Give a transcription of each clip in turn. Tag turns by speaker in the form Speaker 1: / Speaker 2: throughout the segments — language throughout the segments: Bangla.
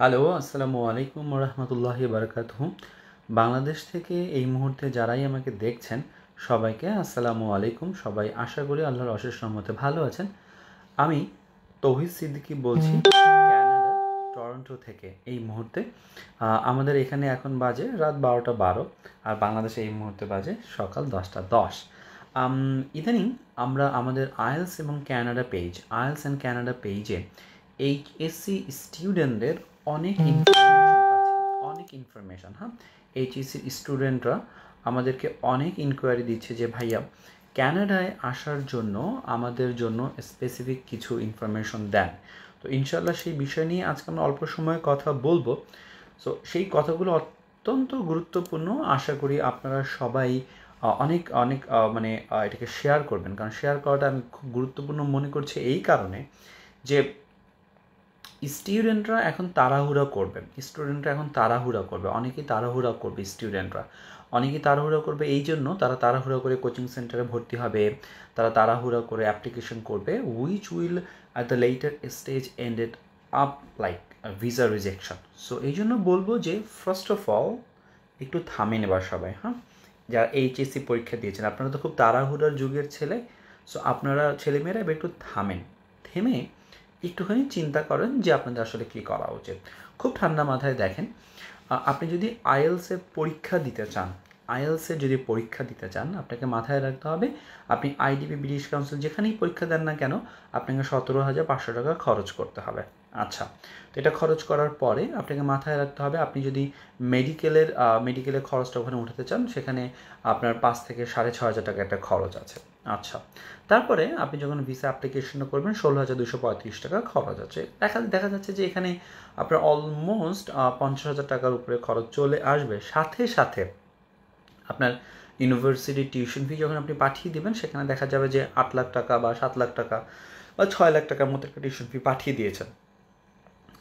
Speaker 1: হ্যালো আসসালামু আলাইকুম রহমতুল্লাহ বারকাত বাংলাদেশ থেকে এই মুহূর্তে যারাই আমাকে দেখছেন সবাইকে আসসালামু আলাইকুম সবাই আশা করি আল্লাহর অশেষ সম্মতে ভালো আছেন আমি তহিদ সিদ্দিকি বলছি ক্যানাডা টরন্টো থেকে এই মুহূর্তে আমাদের এখানে এখন বাজে রাত বারোটা বারো আর বাংলাদেশে এই মুহূর্তে বাজে সকাল দশটা দশ ইদানিং আমরা আমাদের আয়েলস এবং Canada page IELTS and Canada পেজে এইচএসসি স্টুডেন্টদের অনেক ইনফরমেশন অনেক ইনফরমেশন হ্যাঁ এইচএসির স্টুডেন্টরা আমাদেরকে অনেক ইনকোয়ারি দিচ্ছে যে ভাইয়া ক্যানাডায় আসার জন্য আমাদের জন্য স্পেসিফিক কিছু ইনফরমেশন দেন তো ইনশাল্লাহ সেই বিষয় নিয়ে আজকে আমরা অল্প সময়ে কথা বলবো সো সেই কথাগুলো অত্যন্ত গুরুত্বপূর্ণ আশা করি আপনারা সবাই অনেক অনেক মানে এটাকে শেয়ার করবেন কারণ শেয়ার করাটা আমি খুব গুরুত্বপূর্ণ মনে করছি এই কারণে যে স্টুডেন্টরা এখন তাড়াহুড়া করবে স্টুডেন্টরা এখন তাড়াহুড়া করবে অনেকেই তাড়াহুড়া করবে স্টুডেন্টরা অনেকেই তাড়াহুড়া করবে এই জন্য তারা তাড়াহুড়া করে কোচিং সেন্টারে ভর্তি হবে তারা তাড়াহুড়া করে অ্যাপ্লিকেশন করবে which will at the later stage ended up like visa rejection so এই জন্য বলবো যে ফার্স্ট অফ অল একটু থামে নেবার সবাই হ্যাঁ যারা এইচএসসি পরীক্ষা দিয়েছেন আপনারা তো খুব তাড়াহুড়ার যুগের ছেলে সো আপনারা ছেলেমেয়েরা একটু থামেন থেমে একটুখানি চিন্তা করেন যে আপনাদের আসলে কী করা উচিত খুব ঠান্ডা মাথায় দেখেন আপনি যদি আইএলসে পরীক্ষা দিতে চান আইএলসে যদি পরীক্ষা দিতে চান আপনাকে মাথায় রাখতে হবে আপনি আইডিপি ব্রিটিশ কাউন্সিল যেখানেই পরীক্ষা দেন না কেন আপনাকে সতেরো হাজার পাঁচশো টাকা খরচ করতে হবে আচ্ছা তো এটা খরচ করার পরে আপনাকে মাথায় রাখতে হবে আপনি যদি মেডিকেলের মেডিকেলের খরচটা ওখানে উঠাতে চান সেখানে আপনার পাঁচ থেকে সাড়ে ছ হাজার টাকা একটা খরচ আছে আচ্ছা তারপরে আপনি যখন ভিসা অ্যাপ্লিকেশনটা করবেন ষোলো হাজার দুশো পঁয়ত্রিশ টাকা খরচ আছে দেখা দেখা যাচ্ছে যে এখানে আপনার অলমোস্ট পঞ্চাশ হাজার টাকার উপরে খরচ চলে আসবে সাথে সাথে আপনার ইউনিভার্সিটি টিউশন ফি যখন আপনি পাঠিয়ে দেবেন সেখানে দেখা যাবে যে আট লাখ টাকা বা সাত লাখ টাকা বা ছয় লাখ টাকার মতো একটা টিউশন ফি পাঠিয়ে দিয়েছেন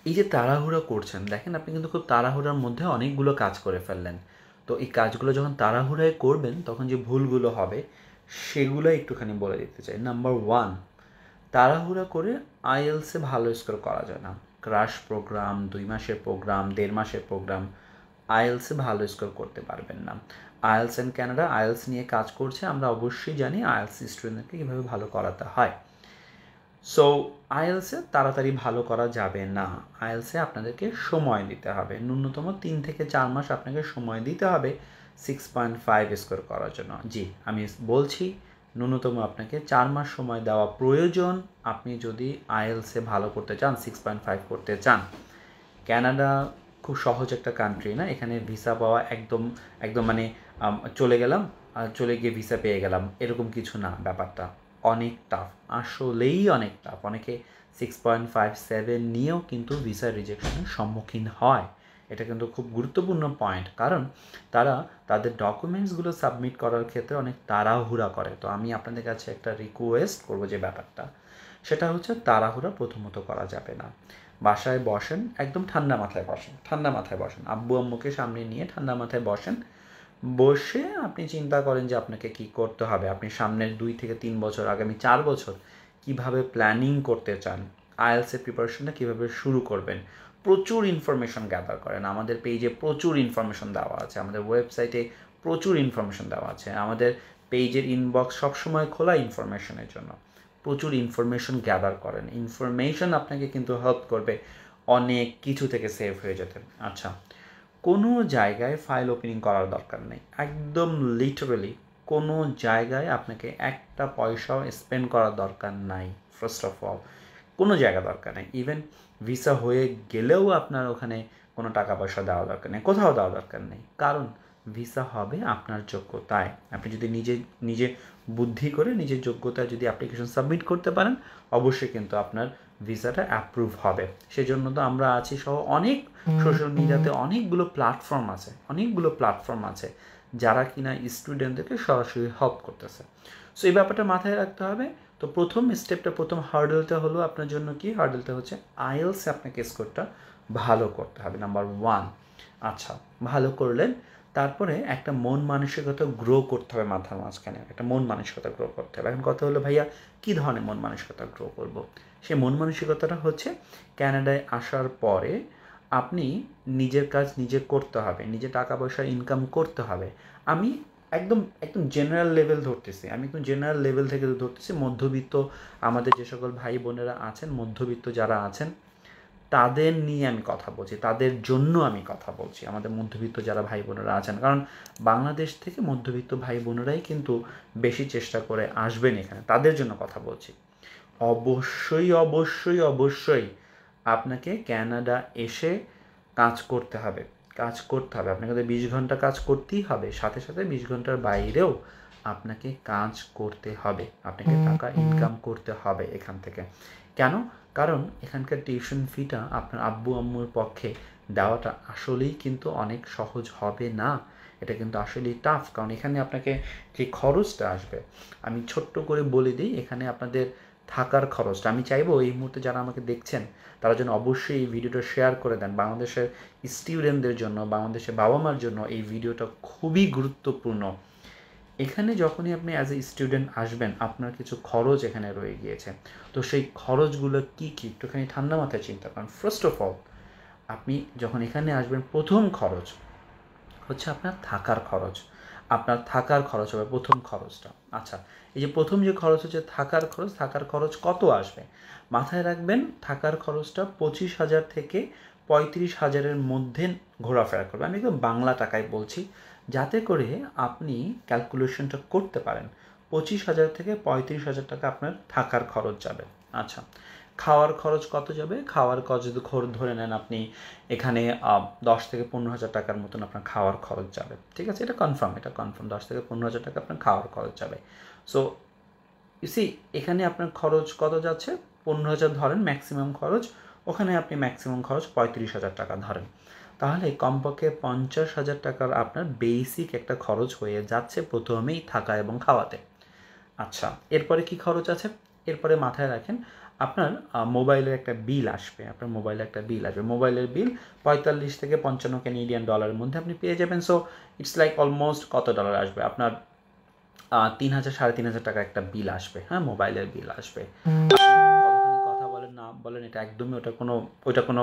Speaker 1: এই যে তাড়াহুড়ো করছেন দেখেন আপনি কিন্তু খুব তাড়াহুড়ার মধ্যে অনেকগুলো কাজ করে ফেললেন তো এই কাজগুলো যখন তাড়াহুড়ায় করবেন তখন যে ভুলগুলো হবে সেগুলো একটুখানি বলে দিতে চাই নাম্বার ওয়ান তাড়াহুড়া করে আইএলসে ভালো স্কোর করা যায় না ক্রাশ প্রোগ্রাম দুই মাসের প্রোগ্রাম দেড় মাসের প্রোগ্রাম আইএলসে ভালো স্কোর করতে পারবেন না আইএলস অ্যান্ড ক্যানাডা আইএলস নিয়ে কাজ করছে আমরা অবশ্যই জানি আইএলস স্টুডেন্টকে কীভাবে ভালো করাতে হয় সো আইএলসে তাড়াতাড়ি ভালো করা যাবে না আইএলসে আপনাদেরকে সময় দিতে হবে ন্যূনতম তিন থেকে চার মাস আপনাকে সময় দিতে হবে সিক্স পয়েন্ট ফাইভ স্কোর করার জন্য জি আমি বলছি ন্যূনতম আপনাকে চার মাস সময় দেওয়া প্রয়োজন আপনি যদি আইএলসে ভালো করতে চান সিক্স পয়েন্ট ফাইভ করতে চান ক্যানাডা খুব সহজ একটা কান্ট্রি না এখানে ভিসা পাওয়া একদম একদম মানে চলে গেলাম চলে গিয়ে ভিসা পেয়ে গেলাম এরকম কিছু না ব্যাপারটা অনেক টাফ আসলেই অনেক টাফ অনেকে সিক্স পয়েন্ট ফাইভ সেভেন নিয়েও কিন্তু ভিসা রিজেকশনের সম্মুখীন হয় এটা কিন্তু খুব গুরুত্বপূর্ণ পয়েন্ট কারণ তারা তাদের ডকুমেন্টসগুলো সাবমিট করার ক্ষেত্রে অনেক তাড়াহুড়া করে তো আমি আপনাদের কাছে একটা রিকোয়েস্ট করব যে ব্যাপারটা সেটা হচ্ছে তাড়াহুড়া প্রথমত করা যাবে না বাসায় বসেন একদম ঠান্ডা মাথায় বসেন ঠান্ডা মাথায় বসেন আব্বু আম্মুকে সামনে নিয়ে ঠান্ডা মাথায় বসেন বসে আপনি চিন্তা করেন যে আপনাকে কি করতে হবে আপনি সামনের দুই থেকে তিন বছর আগামী চার বছর কিভাবে প্ল্যানিং করতে চান আইএলসের প্রিপারেশনটা কীভাবে শুরু করবেন প্রচুর ইনফরমেশন গ্যাদার করেন আমাদের পেজে প্রচুর ইনফরমেশন দেওয়া আছে আমাদের ওয়েবসাইটে প্রচুর ইনফরমেশন দেওয়া আছে আমাদের পেজের ইনবক্স সবসময় খোলা ইনফরমেশনের জন্য প্রচুর ইনফরমেশন গ্যাদার করেন ইনফরমেশন আপনাকে কিন্তু হেল্প করবে অনেক কিছু থেকে সেভ হয়ে যেতে আচ্ছা কোনো জায়গায় ফাইল ওপেনিং করার দরকার নেই একদম লিটারেলি কোনো জায়গায় আপনাকে একটা পয়সাও স্পেন্ড করার দরকার নাই ফার্স্ট অফ অল কোনো জায়গা দরকার নেই ইভেন ভিসা হয়ে গেলেও আপনার ওখানে কোনো টাকা পয়সা দেওয়া দরকার নেই কোথাও দেওয়া দরকার নেই কারণ ভিসা হবে আপনার যোগ্যতায় আপনি যদি নিজে নিজে বুদ্ধি করে নিজের যোগ্যতায় যদি অ্যাপ্লিকেশন সাবমিট করতে পারেন অবশ্যই কিন্তু আপনার ভিসাটা অ্যাপ্রুভ হবে সেজন্য তো আমরা আছি সহ অনেক সোশ্যাল মিডিয়াতে অনেকগুলো প্ল্যাটফর্ম আছে অনেকগুলো প্ল্যাটফর্ম আছে যারা কিনা স্টুডেন্টদেরকে সরাসরি হেল্প করতেছে সো এই ব্যাপারটা মাথায় রাখতে হবে তো প্রথম স্টেপটা প্রথম হার্ডেলটা হলো আপনার জন্য কি হার্ডেলটা হচ্ছে আইএলসে আপনাকে স্কোরটা ভালো করতে হবে নাম্বার ওয়ান আচ্ছা ভালো করলেন তারপরে একটা মন মানসিকতা গ্রো করতে হবে মাথার মাঝখানে একটা মন মানসিকতা গ্রো করতে হবে এখন কথা হলো ভাইয়া কী ধরনের মন মানসিকতা গ্রো করব। সেই মন মানসিকতাটা হচ্ছে ক্যানাডায় আসার পরে আপনি নিজের কাজ নিজে করতে হবে নিজে টাকা পয়সা ইনকাম করতে হবে আমি একদম একদম জেনারেল লেভেল ধরতেছি আমি একদম জেনারেল লেভেল থেকে ধরতেছি মধ্যবিত্ত আমাদের যে সকল ভাই বোনেরা আছেন মধ্যবিত্ত যারা আছেন তাদের নিয়ে আমি কথা বলছি তাদের জন্য আমি কথা বলছি আমাদের মধ্যবিত্ত যারা ভাই বোনেরা আছেন কারণ বাংলাদেশ থেকে মধ্যবিত্ত ভাই বোনেরাই কিন্তু বেশি চেষ্টা করে আসবেন এখানে তাদের জন্য কথা বলছি অবশ্যই অবশ্যই অবশ্যই আপনাকে ক্যানাডা এসে কাজ করতে হবে কাজ করতে হবে আপনাকে তো বিশ ঘন্টা কাজ করতেই হবে সাথে সাথে বিশ ঘন্টার বাইরেও আপনাকে কাজ করতে হবে আপনাকে টাকা ইনকাম করতে হবে এখান থেকে কেন কারণ এখানকার টিউশন ফিটা আপনার আব্বু আম্মুর পক্ষে দেওয়াটা আসলেই কিন্তু অনেক সহজ হবে না এটা কিন্তু আসলেই টাফ কারণ এখানে আপনাকে যে খরচটা আসবে আমি ছোট্ট করে বলে দিই এখানে আপনাদের থাকার খরচটা আমি চাইবো এই মুহূর্তে যারা আমাকে দেখছেন তারা যেন অবশ্যই এই ভিডিওটা শেয়ার করে দেন বাংলাদেশের স্টুডেন্টদের জন্য বাংলাদেশের বাবা মার জন্য এই ভিডিওটা খুবই গুরুত্বপূর্ণ এখানে যখনই আপনি অ্যাজ এ স্টুডেন্ট আসবেন আপনার কিছু খরচ এখানে রয়ে গিয়েছে তো সেই খরচগুলো কী কী একটুখানি ঠান্ডা মাথায় চিন্তা করেন ফার্স্ট অফ অল আপনি যখন এখানে আসবেন প্রথম খরচ হচ্ছে আপনার থাকার খরচ আপনার থাকার খরচ হবে প্রথম খরচটা আচ্ছা এই যে প্রথম যে খরচ হচ্ছে থাকার খরচ থাকার খরচ কত আসবে মাথায় রাখবেন থাকার খরচটা পঁচিশ হাজার থেকে পঁয়ত্রিশ হাজারের মধ্যে ঘোরাফেরা করবে আমি একদম বাংলা টাকায় বলছি যাতে করে আপনি ক্যালকুলেশনটা করতে পারেন পঁচিশ হাজার থেকে পঁয়ত্রিশ হাজার টাকা আপনার থাকার খরচ যাবে আচ্ছা খাওয়ার খরচ কত যাবে খাওয়ার খরচ যদি ধরে নেন আপনি এখানে দশ থেকে পনেরো হাজার টাকার মতন আপনার খাওয়ার খরচ যাবে ঠিক আছে এটা কনফার্ম এটা কনফার্ম দশ থেকে পনেরো হাজার টাকা আপনার খাওয়ার খরচ যাবে সো সি এখানে আপনার খরচ কত যাচ্ছে পনেরো হাজার ধরেন ম্যাক্সিমাম খরচ ওখানে আপনি ম্যাক্সিমাম খরচ পঁয়ত্রিশ হাজার টাকা ধরেন তাহলে কমপক্ষে পঞ্চাশ হাজার টাকার আপনার বেসিক একটা খরচ হয়ে যাচ্ছে প্রথমেই থাকা এবং খাওয়াতে আচ্ছা এরপরে কি খরচ আছে এরপরে মাথায় রাখেন আপনার মোবাইলের একটা বিল আসবে আপনার মোবাইলের একটা বিল আসবে মোবাইলের বিল পঁয়তাল্লিশ থেকে পঞ্চান্ন ক্যানেডিয়ান ডলারের মধ্যে আপনি পেয়ে যাবেন সো ইটস লাইক অলমোস্ট কত ডলার আসবে আপনার তিন হাজার সাড়ে তিন হাজার টাকা একটা বিল আসবে হ্যাঁ মোবাইলের বিল আসবে কথা বলেন না বলেন এটা একদমই ওটা কোনো ওটা কোনো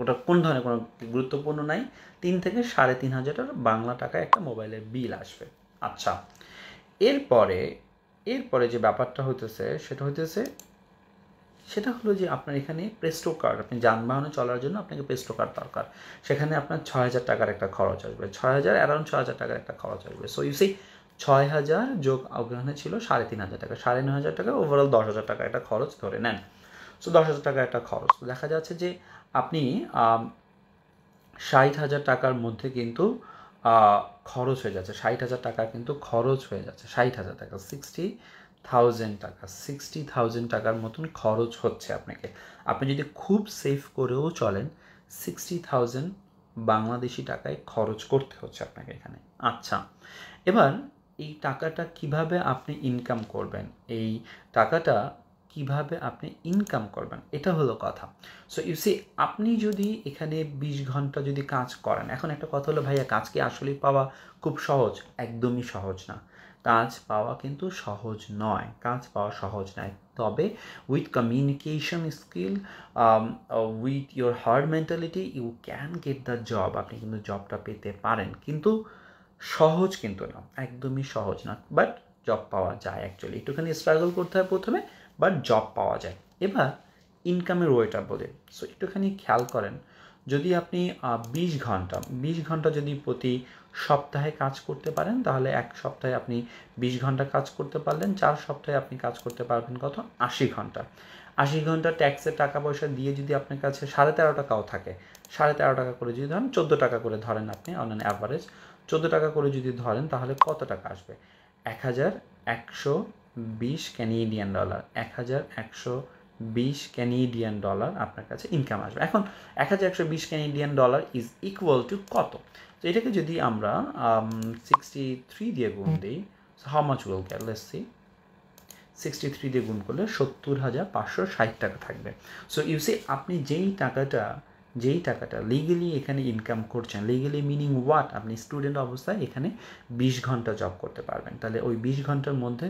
Speaker 1: ওটা কোন ধরনের কোনো গুরুত্বপূর্ণ নাই তিন থেকে সাড়ে তিন হাজার বাংলা টাকায় একটা মোবাইলের বিল আসবে আচ্ছা এরপরে এরপরে যে ব্যাপারটা হইতেছে সেটা হইতেছে সেটা হলো যে আপনার এখানে প্রেস্টো কার্ড আপনি যানবাহনে চলার জন্য আপনাকে প্রেস্টো কার্ড দরকার সেখানে আপনার ছয় হাজার টাকার একটা খরচ আসবে ছয় হাজার অ্যারাউন্ড ছয় হাজার টাকার একটা খরচ আসবে সো ইউ সেই ছয় হাজার যোগ অগ্রহণে ছিল সাড়ে তিন হাজার টাকা সাড়ে ন হাজার টাকা ওভারঅল দশ হাজার টাকা একটা খরচ ধরে নেন সো দশ হাজার টাকা একটা খরচ দেখা যাচ্ছে যে আপনি ষাট হাজার টাকার মধ্যে কিন্তু খরচ হয়ে যাচ্ছে ষাট হাজার টাকা কিন্তু খরচ হয়ে যাচ্ছে ষাট হাজার টাকা সিক্সটি থাউজেন্ড টাকা সিক্সটি থাউজেন্ড টাকার মতন খরচ হচ্ছে আপনাকে আপনি যদি খুব সেভ করেও চলেন সিক্সটি থাউজেন্ড বাংলাদেশি টাকায় খরচ করতে হচ্ছে আপনাকে এখানে আচ্ছা এবার এই টাকাটা কিভাবে আপনি ইনকাম করবেন এই টাকাটা কিভাবে আপনি ইনকাম করবেন এটা হলো কথা সো ইউসি আপনি যদি এখানে ২০ ঘন্টা যদি কাজ করেন এখন একটা কথা হলো ভাইয়া কাজ কি আসলে পাওয়া খুব সহজ একদমই সহজ না কাজ পাওয়া কিন্তু সহজ নয় কাজ পাওয়া সহজ নয় তবে with communication skill with your hard mentality you can get the job আপনি কিন্তু জবটা পেতে পারেন কিন্তু সহজ কিন্তু না একদমই সহজ না বাট জব পাওয়া যায় অ্যাকচুয়ালি একটুখানি স্ট্রাগল করতে হয় প্রথমে বাট জব পাওয়া যায় এবার ইনকামের ওয়েটা বলে সো একটুখানি খেয়াল করেন যদি আপনি বিশ ঘন্টা বিশ ঘন্টা যদি প্রতি সপ্তাহে কাজ করতে পারেন তাহলে এক সপ্তাহে আপনি বিশ ঘন্টা কাজ করতে পারলেন চার সপ্তাহে আপনি কাজ করতে পারবেন কত আশি ঘন্টা আশি ঘন্টা ট্যাক্সের টাকা পয়সা দিয়ে যদি আপনার কাছে সাড়ে তেরো টাকাও থাকে সাড়ে তেরো টাকা করে যদি ধরেন চোদ্দো টাকা করে ধরেন আপনি অন অ্যান অ্যাভারেজ চোদ্দো টাকা করে যদি ধরেন তাহলে কত টাকা আসবে এক হাজার একশো বিশ ক্যানিডিয়ান ডলার এক হাজার একশো বিশ ক্যানিডিয়ান ডলার আপনার কাছে ইনকাম আসবে এখন এক হাজার একশো বিশ Canadian dollar is equal to কত তো এটাকে যদি আমরা সিক্সটি um, থ্রি দিয়ে গুণ দিই how much will get let's see sixty three দিয়ে গুণ করলে সত্তর হাজার পাঁচশো ষাট টাকা থাকবে সো ইউসি আপনি যেই টাকাটা যেই টাকাটা লিগেলি এখানে ইনকাম করছেন লিগেলি মিনিং ওয়াট আপনি স্টুডেন্ট অবস্থায় এখানে বিশ ঘন্টা জব করতে পারবেন তাহলে ওই বিশ ঘন্টার মধ্যে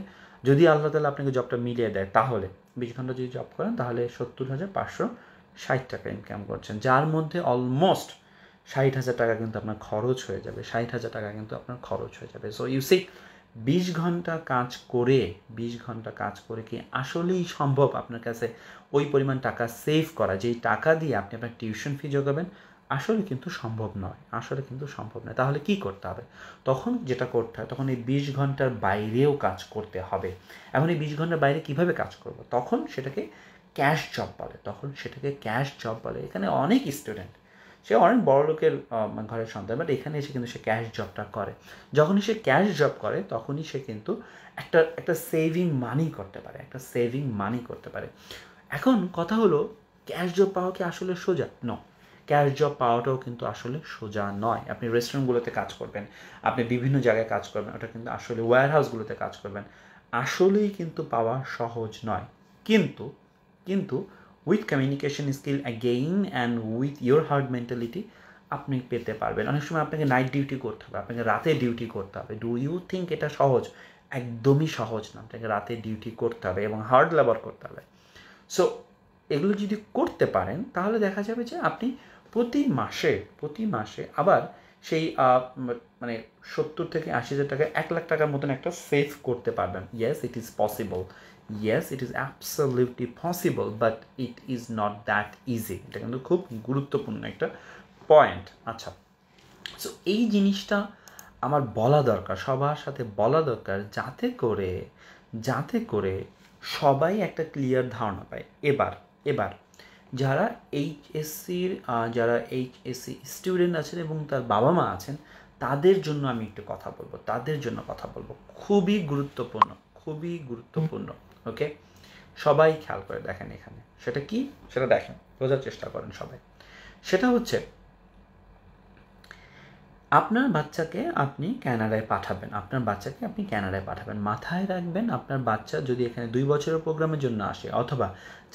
Speaker 1: যদি আল্লাহ তালা আপনাকে জবটা মিলিয়ে দেয় তাহলে বিশ ঘন্টা যদি জব করেন তাহলে সত্তর হাজার পাঁচশো ষাট টাকা ইনকাম করছেন যার মধ্যে অলমোস্ট ষাট হাজার টাকা কিন্তু আপনার খরচ হয়ে যাবে ষাট হাজার টাকা কিন্তু আপনার খরচ হয়ে যাবে সো ইউ সি বিশ ঘন্টা কাজ করে বিশ ঘন্টা কাজ করে কি আসলেই সম্ভব আপনার কাছে ওই পরিমাণ টাকা সেভ করা যেই টাকা দিয়ে আপনি আপনার টিউশন ফি যোগাবেন আসলে কিন্তু সম্ভব নয় আসলে কিন্তু সম্ভব নয় তাহলে কি করতে হবে তখন যেটা করতে হয় তখন এই বিশ ঘন্টার বাইরেও কাজ করতে হবে এখন এই বিশ ঘন্টার বাইরে কিভাবে কাজ করব তখন সেটাকে ক্যাশ জব বলে তখন সেটাকে ক্যাশ জব বলে এখানে অনেক স্টুডেন্ট সে অনেক বড় লোকের ঘরের সন্তান বাট এখানে এসে কিন্তু সে ক্যাশ জবটা করে যখনই সে ক্যাশ জব করে তখনই সে কিন্তু একটা একটা সেভিং মানি করতে পারে একটা সেভিং মানি করতে পারে এখন কথা হলো ক্যাশ জব পাওয়া কি আসলে সোজা ন ক্যাশ জব পাওয়াটাও কিন্তু আসলে সোজা নয় আপনি রেস্টুরেন্টগুলোতে কাজ করবেন আপনি বিভিন্ন জায়গায় কাজ করবেন ওটা কিন্তু আসলে ওয়্যার হাউসগুলোতে কাজ করবেন আসলেই কিন্তু পাওয়া সহজ নয় কিন্তু কিন্তু with communication skill again and with your hard mentality আপনি পেতে পারবেন অনেক সময় আপনাকে নাইট ডিউটি করতে হবে আপনাকে রাতে ডিউটি করতে হবে ডু ইউ থিঙ্ক এটা সহজ একদমই সহজ না আপনাকে রাতে ডিউটি করতে হবে এবং হার্ড লেবার করতে হবে সো এগুলো যদি করতে পারেন তাহলে দেখা যাবে যে আপনি প্রতি মাসে প্রতি মাসে আবার সেই মানে সত্তর থেকে আশি হাজার টাকা এক লাখ টাকার মতন একটা সেভ করতে পারবেন yes it is possible yes it is absolutely possible but it is not that easy এটা কিন্তু খুব গুরুত্বপূর্ণ একটা পয়েন্ট আচ্ছা সো এই জিনিসটা আমার বলা দরকার সবার সাথে বলা দরকার যাতে করে যাতে করে সবাই একটা ক্লিয়ার ধারণা পায় এবার এবার যারা এইচএসসির যারা এইচএসসি স্টুডেন্ট আছেন এবং তার বাবা মা আছেন তাদের জন্য আমি একটু কথা বলবো তাদের জন্য কথা বলবো খুবই গুরুত্বপূর্ণ খুবই গুরুত্বপূর্ণ ওকে সবাই খেয়াল করে দেখেন এখানে সেটা কি সেটা দেখেন বোঝার চেষ্টা করেন সবাই সেটা হচ্ছে আপনার বাচ্চাকে আপনি ক্যানাডায় পাঠাবেন আপনার বাচ্চাকে আপনি ক্যানাডায় পাঠাবেন মাথায় রাখবেন আপনার বাচ্চা যদি এখানে দুই বছরের প্রোগ্রামের জন্য আসে অথবা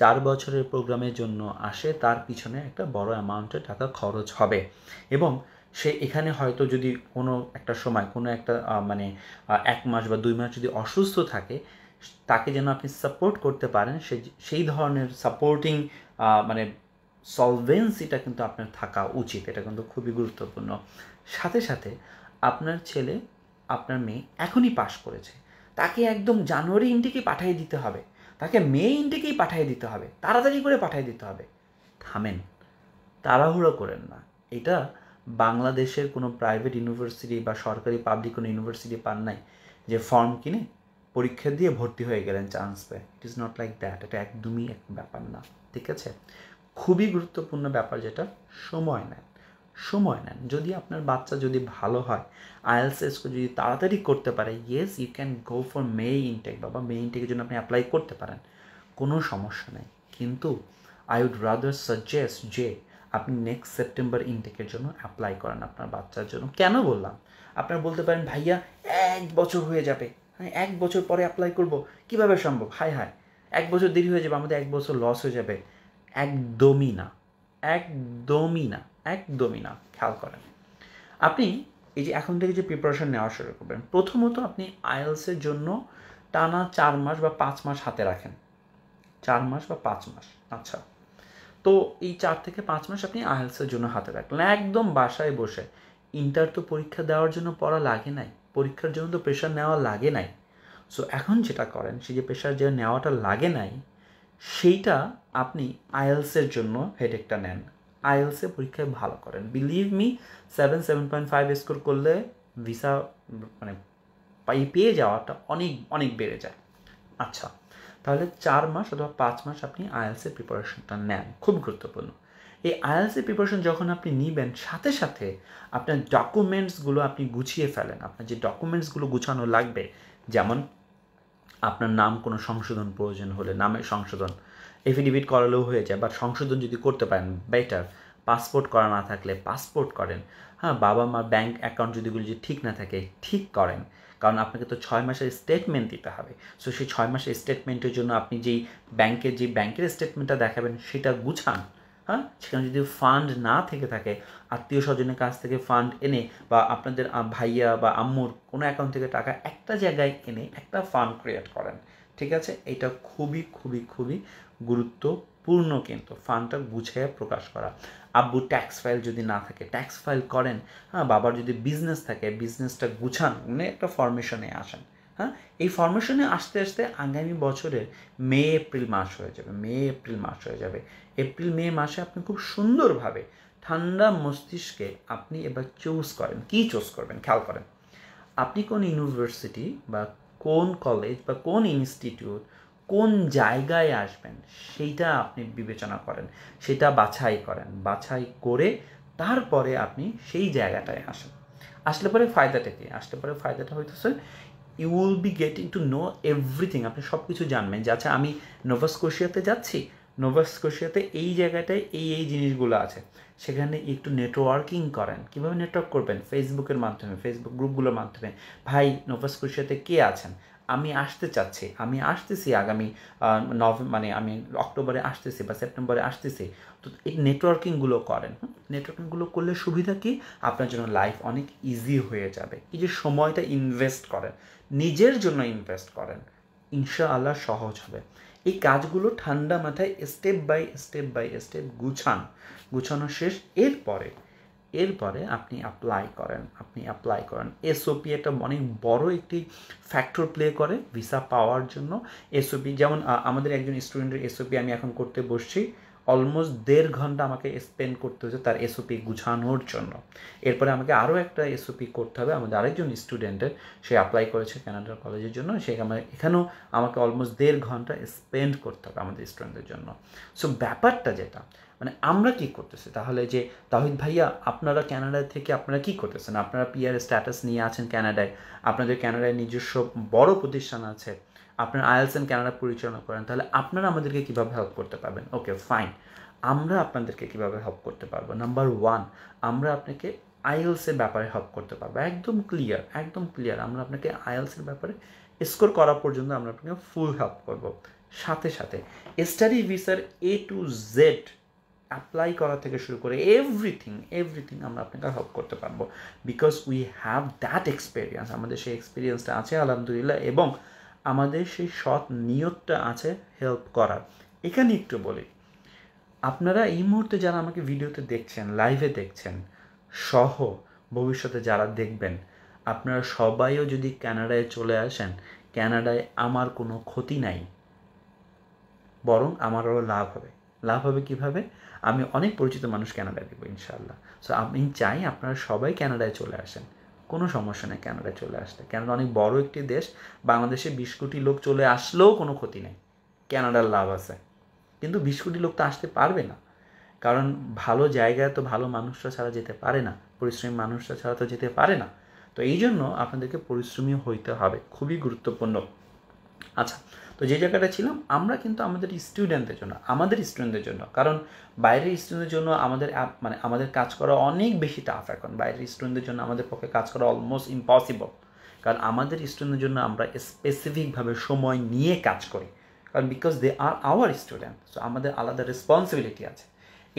Speaker 1: চার বছরের প্রোগ্রামের জন্য আসে তার পিছনে একটা বড় অ্যামাউন্টে টাকা খরচ হবে এবং সে এখানে হয়তো যদি কোনো একটা সময় কোনো একটা মানে এক মাস বা দুই মাস যদি অসুস্থ থাকে তাকে যেন আপনি সাপোর্ট করতে পারেন সেই সেই ধরনের সাপোর্টিং মানে সলভেন্সিটা কিন্তু আপনার থাকা উচিত এটা কিন্তু খুবই গুরুত্বপূর্ণ সাথে সাথে আপনার ছেলে আপনার মেয়ে এখনই পাশ করেছে তাকে একদম জানুয়ারি ইনটেকেই পাঠিয়ে দিতে হবে তাকে মে ইনটেকেই পাঠিয়ে দিতে হবে তাড়াতাড়ি করে পাঠিয়ে দিতে হবে থামেন তাড়াহুড়ো করেন না এটা বাংলাদেশের কোনো প্রাইভেট ইউনিভার্সিটি বা সরকারি পাবলিক কোনো ইউনিভার্সিটি পান নাই যে ফর্ম কিনে পরীক্ষা দিয়ে ভর্তি হয়ে গেলেন চান্স পেয়ে it is not like that এটা একদমই এক ব্যাপার না ঠিক আছে খুবই গুরুত্বপূর্ণ ব্যাপার যেটা সময় নেন সময় নেন যদি আপনার বাচ্চা যদি ভালো হয় আইএলস যদি তাড়াতাড়ি করতে পারে yes you can go for May intake বাবা মে ইনটেকের জন্য আপনি অ্যাপ্লাই করতে পারেন কোনো সমস্যা নেই কিন্তু আই উড রাদার সাজেস্ট যে আপনি নেক্সট সেপ্টেম্বর ইনটেকের জন্য অ্যাপ্লাই করেন আপনার বাচ্চার জন্য কেন বললাম আপনারা বলতে পারেন ভাইয়া এক বছর হয়ে যাবে আমি এক বছর পরে অ্যাপ্লাই করব কিভাবে সম্ভব হায় হায় এক বছর দেরি হয়ে যাবে আমাদের এক বছর লস হয়ে যাবে একদমই না একদমই না একদমই না খেয়াল করেন আপনি এই যে এখন থেকে যে প্রিপারেশন নেওয়া শুরু করবেন প্রথমত আপনি আয়েলসের জন্য টানা চার মাস বা পাঁচ মাস হাতে রাখেন চার মাস বা পাঁচ মাস আচ্ছা তো এই চার থেকে পাঁচ মাস আপনি আয়েলসের জন্য হাতে রাখলেন একদম বাসায় বসে ইন্টার তো পরীক্ষা দেওয়ার জন্য পড়া লাগে নাই পরীক্ষার জন্য তো প্রেশার নেওয়া লাগে নাই সো এখন যেটা করেন সেই যে প্রেশার যে নেওয়াটা লাগে নাই সেইটা আপনি আইএলসের জন্য হেডেকটা নেন আইএলসে পরীক্ষায় ভালো করেন believe me seven seven point five score করলে ভিসা মানে পেয়ে যাওয়াটা অনেক অনেক বেড়ে যায় আচ্ছা তাহলে চার মাস অথবা পাঁচ মাস আপনি আইএলসের প্রিপারেশনটা নেন খুব গুরুত্বপূর্ণ এই আইএলসি প্রিপারেশন যখন আপনি নিবেন সাথে সাথে আপনার ডকুমেন্টসগুলো আপনি গুছিয়ে ফেলেন আপনার যে ডকুমেন্টসগুলো গুছানো লাগবে যেমন আপনার নাম কোনো সংশোধন প্রয়োজন হলে নামের সংশোধন এফিডেভিট করালেও হয়ে যায় বা সংশোধন যদি করতে পারেন বেটার পাসপোর্ট করা না থাকলে পাসপোর্ট করেন হ্যাঁ বাবা মা ব্যাংক অ্যাকাউন্ট যদিগুলো যদি ঠিক না থাকে ঠিক করেন কারণ আপনাকে তো ছয় মাসের স্টেটমেন্ট দিতে হবে সো সেই ছয় মাসের স্টেটমেন্টের জন্য আপনি যেই ব্যাংকের যে ব্যাংকের স্টেটমেন্টটা দেখাবেন সেটা গুছান হ্যাঁ সেখানে যদি ফান্ড না থেকে থাকে আত্মীয় স্বজনের কাছ থেকে ফান্ড এনে বা আপনাদের ভাইয়া বা আম্মুর কোনো অ্যাকাউন্ট থেকে টাকা একটা জায়গায় এনে একটা ফান্ড ক্রিয়েট করেন ঠিক আছে এটা খুবই খুবই খুবই গুরুত্বপূর্ণ কিন্তু ফান্ডটা গুছিয়ে প্রকাশ করা আব্বু ট্যাক্স ফাইল যদি না থাকে ট্যাক্স ফাইল করেন হ্যাঁ বাবার যদি বিজনেস থাকে বিজনেসটা গুছান মানে একটা ফরমেশনে আসেন হ্যাঁ এই ফরমেশনে আসতে আসতে আগামী বছরের মে এপ্রিল মাস হয়ে যাবে মে এপ্রিল মাস হয়ে যাবে এপ্রিল মে মাসে আপনি খুব সুন্দরভাবে ঠান্ডা মস্তিষ্কে আপনি এবার চুজ করেন কি চুজ করবেন খেয়াল করেন আপনি কোন ইউনিভার্সিটি বা কোন কলেজ বা কোন ইনস্টিটিউট কোন জায়গায় আসবেন সেইটা আপনি বিবেচনা করেন সেটা বাছাই করেন বাছাই করে তারপরে আপনি সেই জায়গাটায় আসেন আসলে পরে ফায়দাটা কি আসলে পরে ফায়দাটা হইতেছে you will be getting to know everything আপনি সব কিছু জানবেন যে আচ্ছা আমি নোভাসকোশিয়াতে যাচ্ছি নোভাসকোশিয়াতে এই জায়গাটায় এই এই জিনিসগুলো আছে সেখানে একটু নেটওয়ার্কিং করেন কীভাবে নেটওয়ার্ক করবেন ফেসবুকের মাধ্যমে ফেসবুক গ্রুপগুলোর মাধ্যমে ভাই নোভাসকোশিয়াতে কে আছেন আমি আসতে চাচ্ছি আমি আসতেছি আগামী নভ মানে আমি অক্টোবরে আসতেছি বা সেপ্টেম্বরে আসতেছি তো এই নেটওয়ার্কিংগুলো করেন নেটওয়ার্কিংগুলো করলে সুবিধা কি আপনার জন্য লাইফ অনেক ইজি হয়ে যাবে এই যে সময়টা ইনভেস্ট করেন নিজের জন্য ইনভেস্ট করেন ইনশাআল্লাহ সহজ হবে এই কাজগুলো ঠান্ডা মাথায় step by step by step গুছান গুছানো শেষ এরপরে এরপরে আপনি অ্যাপ্লাই করেন আপনি অ্যাপ্লাই করেন এসওপি একটা অনেক বড় একটি ফ্যাক্টর প্লে করে ভিসা পাওয়ার জন্য এসওপি যেমন আমাদের একজন স্টুডেন্টের এসওপি আমি এখন করতে বসছি অলমোস্ট দেড় ঘন্টা আমাকে স্পেন্ড করতে হয়েছে তার এসওপি গুছানোর জন্য এরপরে আমাকে আরও একটা এসওপি করতে হবে আমাদের আরেকজন স্টুডেন্টের সে অ্যাপ্লাই করেছে ক্যানাডার কলেজের জন্য সে আমাকে এখানেও আমাকে অলমোস্ট দেড় ঘন্টা স্পেন্ড করতে হবে আমাদের স্টুডেন্টদের জন্য সো ব্যাপারটা যেটা মানে আমরা কি করতেছি তাহলে যে তাহিদ ভাইয়া আপনারা ক্যানাডা থেকে আপনারা কি করতেছেন আপনারা পিআর স্ট্যাটাস নিয়ে আছেন ক্যানাডায় আপনাদের ক্যানাডায় নিজস্ব বড় প্রতিষ্ঠান আছে আপনার আইএলস অ্যান্ড ক্যানাডা পরিচালনা করেন তাহলে আপনারা আমাদেরকে কীভাবে হেল্প করতে পারবেন ওকে ফাইন আমরা আপনাদেরকে কীভাবে হেল্প করতে পারবো নাম্বার ওয়ান আমরা আপনাকে আইএলসের ব্যাপারে হেল্প করতে পারবো একদম ক্লিয়ার একদম ক্লিয়ার আমরা আপনাকে আইএলসের ব্যাপারে স্কোর করা পর্যন্ত আমরা আপনাকে ফুল হেল্প করব সাথে সাথে স্টাডি ভিসার এ টু জেড অ্যাপ্লাই করা থেকে শুরু করে এভরিথিং এভরিথিং আমরা আপনাকে হেল্প করতে পারবো because we have that experience আমাদের সেই এক্সপিরিয়েন্সটা আছে আলহামদুলিল্লাহ এবং আমাদের সেই সৎ নিয়তটা আছে হেল্প করার এখানে একটু বলি আপনারা এই মুহূর্তে যারা আমাকে ভিডিওতে দেখছেন লাইভে দেখছেন সহ ভবিষ্যতে যারা দেখবেন আপনারা সবাইও যদি ক্যানাডায় চলে আসেন ক্যানাডায় আমার কোনো ক্ষতি নাই বরং আমারও লাভ হবে লাভ হবে কিভাবে আমি অনেক পরিচিত মানুষ ক্যানাডায় দেবো ইনশাল্লাহ সো আমি চাই আপনারা সবাই ক্যানাডায় চলে আসেন কোনো সমস্যা নেই ক্যানাডায় চলে আসতে ক্যানাডা অনেক বড় একটি দেশ বাংলাদেশে বিশ কোটি লোক চলে আসলেও কোনো ক্ষতি নেই ক্যানাডার লাভ আছে কিন্তু বিশ কোটি লোক তো আসতে পারবে না কারণ ভালো জায়গায় তো ভালো মানুষরা ছাড়া যেতে পারে না পরিশ্রমী মানুষরা ছাড়া তো যেতে পারে না তো এই জন্য আপনাদেরকে পরিশ্রমী হইতে হবে খুবই গুরুত্বপূর্ণ আচ্ছা তো যে জায়গাটা ছিলাম আমরা কিন্তু আমাদের স্টুডেন্টদের জন্য আমাদের স্টুডেন্টদের জন্য কারণ বাইরের স্টুডেন্টদের জন্য আমাদের অ্যাপ মানে আমাদের কাজ করা অনেক বেশি টাফ এখন বাইরের স্টুডেন্টদের জন্য আমাদের পক্ষে কাজ করা অলমোস্ট ইম্পসিবল কারণ আমাদের স্টুডেন্টদের জন্য আমরা স্পেসিফিকভাবে সময় নিয়ে কাজ করি কারণ because they are our student so আমাদের আলাদা রেসপন্সিবিলিটি আছে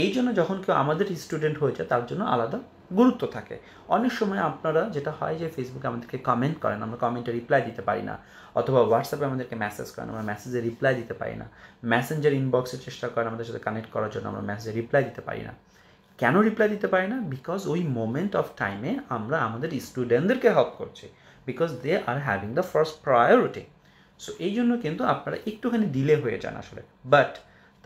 Speaker 1: এই জন্য যখন কেউ আমাদের স্টুডেন্ট হয়েছে তার জন্য আলাদা গুরুত্ব থাকে অনেক সময় আপনারা যেটা হয় যে ফেসবুকে আমাদেরকে কমেন্ট করেন আমরা কমেন্টে রিপ্লাই দিতে পারি না অথবা হোয়াটসঅ্যাপে আমাদেরকে মেসেজ করেন আমরা মেসেজে রিপ্লাই দিতে পারি না মেসেঞ্জার ইনবক্সে চেষ্টা করেন আমাদের সাথে কানেক্ট করার জন্য আমরা মেসেজে রিপ্লাই দিতে পারি না কেন রিপ্লাই দিতে পারি না বিকজ ওই মোমেন্ট অফ টাইমে আমরা আমাদের স্টুডেন্টদেরকে হেল্প করছি because they are having the first priority so এই জন্য কিন্তু আপনারা একটুখানি ডিলে হয়ে যান আসলে বাট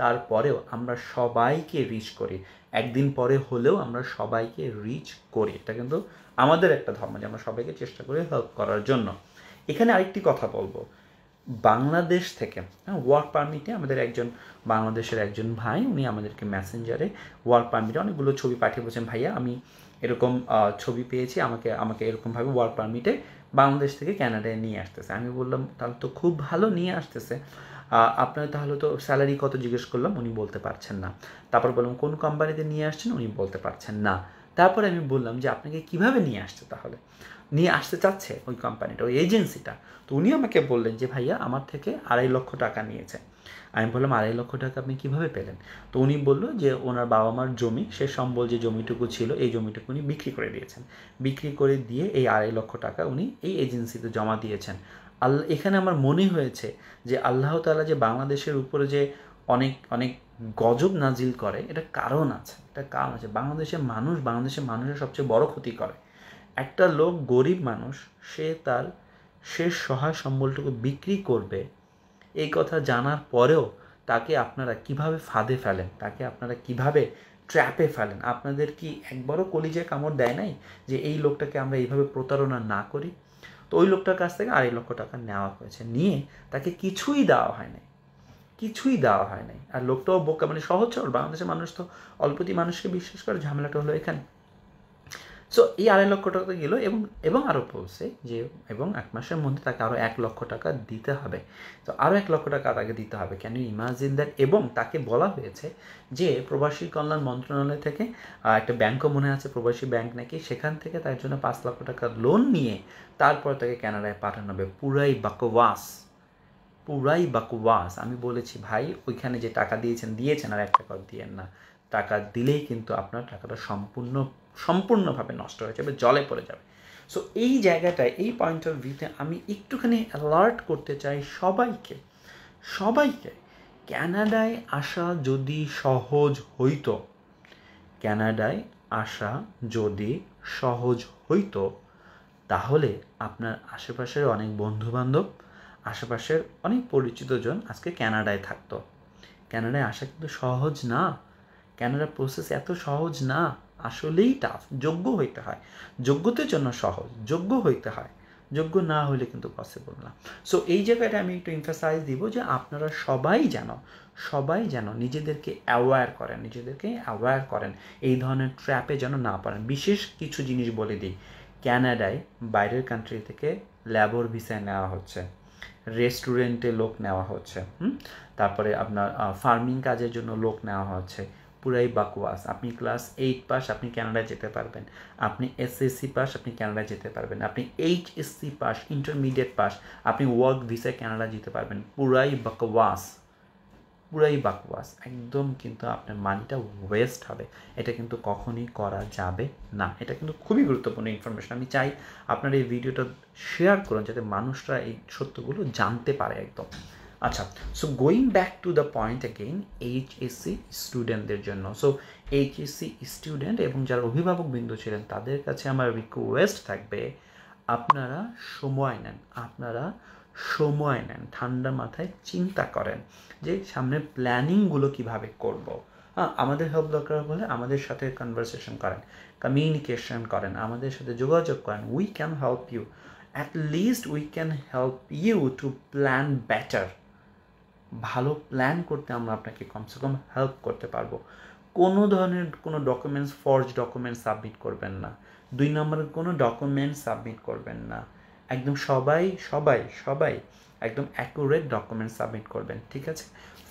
Speaker 1: তারপরেও আমরা সবাইকে রিচ করি একদিন পরে হলেও আমরা সবাইকে রিচ করি এটা কিন্তু আমাদের একটা ধর্ম যে আমরা সবাইকে চেষ্টা করি হেল্প করার জন্য এখানে আরেকটি কথা বলবো বাংলাদেশ থেকে হ্যাঁ ওয়ার্ক পারমিটে আমাদের একজন বাংলাদেশের একজন ভাই উনি আমাদেরকে মেসেঞ্জারে ওয়ার্ক পারমিটে অনেকগুলো ছবি পাঠিয়ে বলছেন ভাইয়া আমি এরকম ছবি পেয়েছি আমাকে আমাকে এরকমভাবে ওয়ার্ক পারমিটে বাংলাদেশ থেকে ক্যানাডায় নিয়ে আসতেছে আমি বললাম তাহলে তো খুব ভালো নিয়ে আসতেছে আপনার তাহলে তো স্যালারি কত জিজ্ঞেস করলাম উনি বলতে পারছেন না তারপর বললাম কোন কোম্পানিতে নিয়ে আসছেন উনি বলতে পারছেন না তারপরে আমি বললাম যে আপনাকে কিভাবে নিয়ে আসছে তাহলে নিয়ে আসতে চাচ্ছে ওই কোম্পানিটা ওই এজেন্সিটা তো উনি আমাকে বললেন যে ভাইয়া আমার থেকে আড়াই লক্ষ টাকা নিয়েছে আমি বললাম আড়াই লক্ষ টাকা আপনি কিভাবে পেলেন তো উনি বললো যে ওনার বাবা মার জমি সে সম্বল যে জমিটুকু ছিল এই জমিটুকু উনি বিক্রি করে দিয়েছেন বিক্রি করে দিয়ে এই আড়াই লক্ষ টাকা উনি এই এজেন্সিতে জমা দিয়েছেন আল্লাহ এখানে আমার মনে হয়েছে যে আল্লাহ তালা যে বাংলাদেশের উপরে যে অনেক অনেক গজব নাজিল করে এটা কারণ আছে এটা কারণ আছে বাংলাদেশের মানুষ বাংলাদেশের মানুষের সবচেয়ে বড় ক্ষতি করে একটা লোক গরিব মানুষ সে তার শেষ সহায় সম্বলটুকু বিক্রি করবে এই কথা জানার পরেও তাকে আপনারা কিভাবে ফাঁদে ফেলেন তাকে আপনারা কিভাবে ট্র্যাপে ফেলেন আপনাদের কি একবারও কলিজায় কামড় দেয় নাই যে এই লোকটাকে আমরা এইভাবে প্রতারণা না করি তো ওই লোকটার কাছ থেকে আড়াই লক্ষ টাকা নেওয়া হয়েছে নিয়ে তাকে কিছুই দেওয়া হয় নাই কিছুই দেওয়া হয় নাই আর লোকটাও বোকা মানে সহজ সরল বাংলাদেশের মানুষ তো অল্পতি মানুষকে বিশ্বাস করে ঝামেলাটা হলো এখানে সো এই আড়াই লক্ষ টাকা গেল এবং এবং আরও বলছে যে এবং এক মাসের মধ্যে তাকে আরও এক লক্ষ টাকা দিতে হবে তো আরও এক লক্ষ টাকা তাকে দিতে হবে ক্যান ইউ ইমাজিন দ্যাট এবং তাকে বলা হয়েছে যে প্রবাসী কল্যাণ মন্ত্রণালয় থেকে একটা ব্যাঙ্কও মনে আছে প্রবাসী ব্যাংক নাকি সেখান থেকে তার জন্য পাঁচ লক্ষ টাকা লোন নিয়ে তারপর তাকে ক্যানাডায় পাঠানো হবে পুরাই বাকওয়াস পুরাই বাকওয়াস আমি বলেছি ভাই ওইখানে যে টাকা দিয়েছেন দিয়েছেন আর এক টাকা দিয়েন না টাকা দিলেই কিন্তু আপনার টাকাটা সম্পূর্ণ সম্পূর্ণভাবে নষ্ট হয়ে যাবে জলে পড়ে যাবে সো এই জায়গাটায় এই পয়েন্ট অফ ভিউতে আমি একটুখানি অ্যালার্ট করতে চাই সবাইকে সবাইকে ক্যানাডায় আসা যদি সহজ হইতো ক্যানাডায় আসা যদি সহজ হইতো তাহলে আপনার আশেপাশের অনেক বন্ধুবান্ধব আশেপাশের অনেক পরিচিতজন আজকে ক্যানাডায় থাকতো ক্যানাডায় আসা কিন্তু সহজ না ক্যানাডার প্রসেস এত সহজ না আসলেই টাফ যোগ্য হইতে হয় যোগ্যতার জন্য সহজ যোগ্য হইতে হয় যোগ্য না হলে কিন্তু পসিবল না সো এই জায়গাটা আমি একটু ইমফাসাইজ দিব যে আপনারা সবাই যেন সবাই যেন নিজেদেরকে অ্যাওয়্যার করেন নিজেদেরকে অ্যাওয়ার করেন এই ধরনের ট্র্যাপে যেন না পারেন বিশেষ কিছু জিনিস বলে দিই ক্যানাডায় বাইরের কান্ট্রি থেকে ল্যাবর ভিসায় নেওয়া হচ্ছে রেস্টুরেন্টে লোক নেওয়া হচ্ছে হুম তারপরে আপনার ফার্মিং কাজের জন্য লোক নেওয়া হচ্ছে পুরাই বাকুয়াস আপনি ক্লাস এইট পাস আপনি ক্যানাডায় যেতে পারবেন আপনি এসএসসি পাস আপনি ক্যানাডায় যেতে পারবেন আপনি এইচএসসি পাস ইন্টারমিডিয়েট পাস আপনি ওয়ার্ক ভিসায় ক্যানাডা যেতে পারবেন পুরাই বাকওয়াস পুরাই বাকুয়াস একদম কিন্তু আপনার মানিটা ওয়েস্ট হবে এটা কিন্তু কখনই করা যাবে না এটা কিন্তু খুবই গুরুত্বপূর্ণ ইনফরমেশন আমি চাই আপনার এই ভিডিওটা শেয়ার করুন যাতে মানুষরা এই সত্যগুলো জানতে পারে একদম আচ্ছা so going back to the point again HSC স্টুডেন্টদের জন্য সো এইচএসসি স্টুডেন্ট এবং যারা অভিভাবক বিন্দু ছিলেন তাদের কাছে আমার রিকোয়েস্ট থাকবে আপনারা সময় নেন আপনারা সময় নেন ঠান্ডা মাথায় চিন্তা করেন যে সামনে প্ল্যানিংগুলো কিভাবে করব। হ্যাঁ আমাদের হেল্প দরকার হলে আমাদের সাথে কনভারসেশন করেন কমিউনিকেশন করেন আমাদের সাথে যোগাযোগ করেন we can help you at least we can help you to plan better ভালো প্ল্যান করতে আমরা আপনাকে কমসে কম হেল্প করতে পারবো কোনো ধরনের কোনো ডকুমেন্টস ফর্জ ডকুমেন্ট সাবমিট করবেন না দুই নম্বরের কোনো ডকুমেন্টস সাবমিট করবেন না একদম সবাই সবাই সবাই একদম অ্যাকুরেট ডকুমেন্ট সাবমিট করবেন ঠিক আছে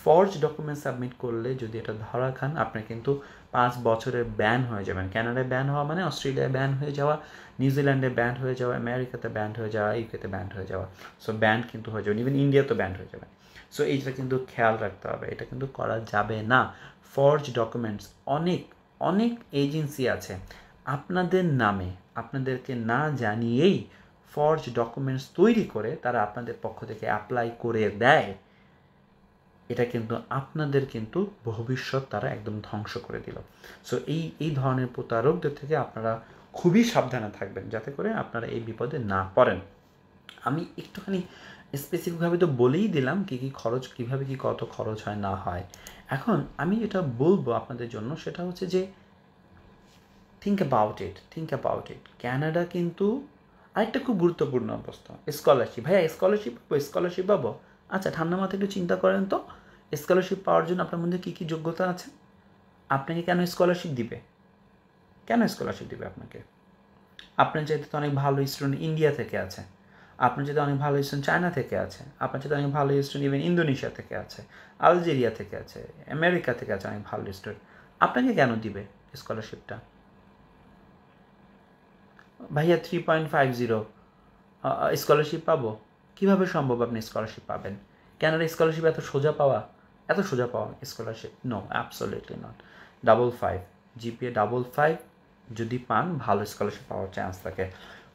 Speaker 1: ফর্জ ডকুমেন্ট সাবমিট করলে যদি এটা ধরা খান আপনার কিন্তু পাঁচ বছরের ব্যান হয়ে যাবেন ক্যানাডায় ব্যান হওয়া মানে অস্ট্রেলিয়ায় ব্যান হয়ে যাওয়া নিউজিল্যান্ডে ব্যান হয়ে যাওয়া আমেরিকাতে ব্যান হয়ে যাওয়া ইউকেতে ব্যান হয়ে যাওয়া সো ব্যান কিন্তু হয়ে যাবেন ইভেন ইন্ডিয়াতেও ব্যান হয়ে যাবেন সো এইটা কিন্তু খেয়াল রাখতে হবে এটা কিন্তু করা যাবে না ফর্জ ডকুমেন্টস অনেক অনেক এজেন্সি আছে আপনাদের নামে আপনাদেরকে না জানিয়েই ফর্জ ডকুমেন্টস তৈরি করে তারা আপনাদের পক্ষ থেকে অ্যাপ্লাই করে দেয় এটা কিন্তু আপনাদের কিন্তু ভবিষ্যৎ তারা একদম ধ্বংস করে দিল সো এই এই ধরনের প্রতারকদের থেকে আপনারা খুবই সাবধানে থাকবেন যাতে করে আপনারা এই বিপদে না পড়েন আমি একটুখানি স্পেসিফিকভাবে তো বলেই দিলাম কী কী খরচ কীভাবে কী কত খরচ হয় না হয় এখন আমি যেটা বলবো আপনাদের জন্য সেটা হচ্ছে যে think about it think about it Canada কিন্তু আরেকটা খুব গুরুত্বপূর্ণ অবস্থা স্কলারশিপ ভাইয়া স্কলারশিপ পাবো স্কলারশিপ পাবো আচ্ছা ঠান্ডা মাথা একটু চিন্তা করেন তো স্কলারশিপ পাওয়ার জন্য আপনার মধ্যে কী কী যোগ্যতা আছে আপনাকে কেন স্কলারশিপ দিবে কেন স্কলারশিপ দিবে আপনাকে আপনার যেহেতু তো অনেক ভালো স্টুডেন্ট ইন্ডিয়া থেকে আছে আপনার যদি অনেক ভালো স্টুডেন্ট চায়না থেকে আছে আপনার যদি অনেক ভালো স্টুডেন্ট ইভেন ইন্দোনেশিয়া থেকে আছে আলজেরিয়া থেকে আছে আমেরিকা থেকে আছে অনেক ভালো স্টুডেন্ট আপনাকে কেন দিবে স্কলারশিপটা ভাইয়া three point five zero scholarship পাবো কীভাবে সম্ভব আপনি স্কলারশিপ পাবেন কেননা স্কলারশিপ এত সোজা পাওয়া এত সোজা পাওয়া scholarship no absolutely not double five GPA double five যদি পান ভালো স্কলারশিপ পাওয়ার চান্স থাকে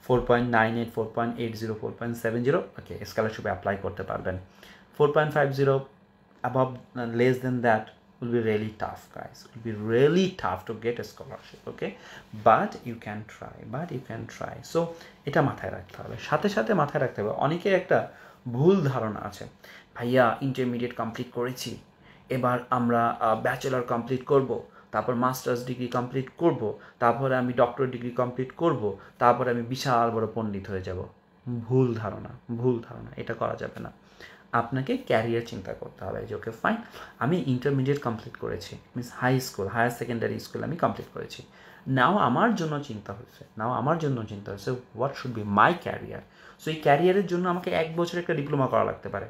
Speaker 1: four point nine eight four point eight zero four point seven zero okay স্কলারশিপে অ্যাপ্লাই করতে পারবেন four point five zero above less than that will be really tough guys it be be tough to get get a scholarship okay but you can try but you can try এটা মাথায় রাখতে হবে সাথে সাথে মাথায় রাখতে হবে অনেকে একটা ভুল ধারণা আছে ভাইয়া ইন্টারমিডিয়েট কমপ্লিট করেছি এবার আমরা ব্যাচেলর কমপ্লিট করবো তারপর মাস্টার্স ডিগ্রি কমপ্লিট করব তারপরে আমি ডক্টর ডিগ্রি কমপ্লিট করব তারপরে আমি বিশাল বড় পণ্ডিত হয়ে যাব ভুল ধারণা ভুল ধারণা এটা করা যাবে না আপনাকে ক্যারিয়ার চিন্তা করতে হবে যে ওকে ফাইন আমি ইন্টারমিডিয়েট কমপ্লিট করেছি means high school higher secondary school আমি কমপ্লিট করেছি নাও আমার জন্য চিন্তা হয়েছে নাও আমার জন্য চিন্তা হয়েছে what should be my career so এই ক্যারিয়ারের জন্য আমাকে এক বছর একটা ডিপ্লোমা করা লাগতে পারে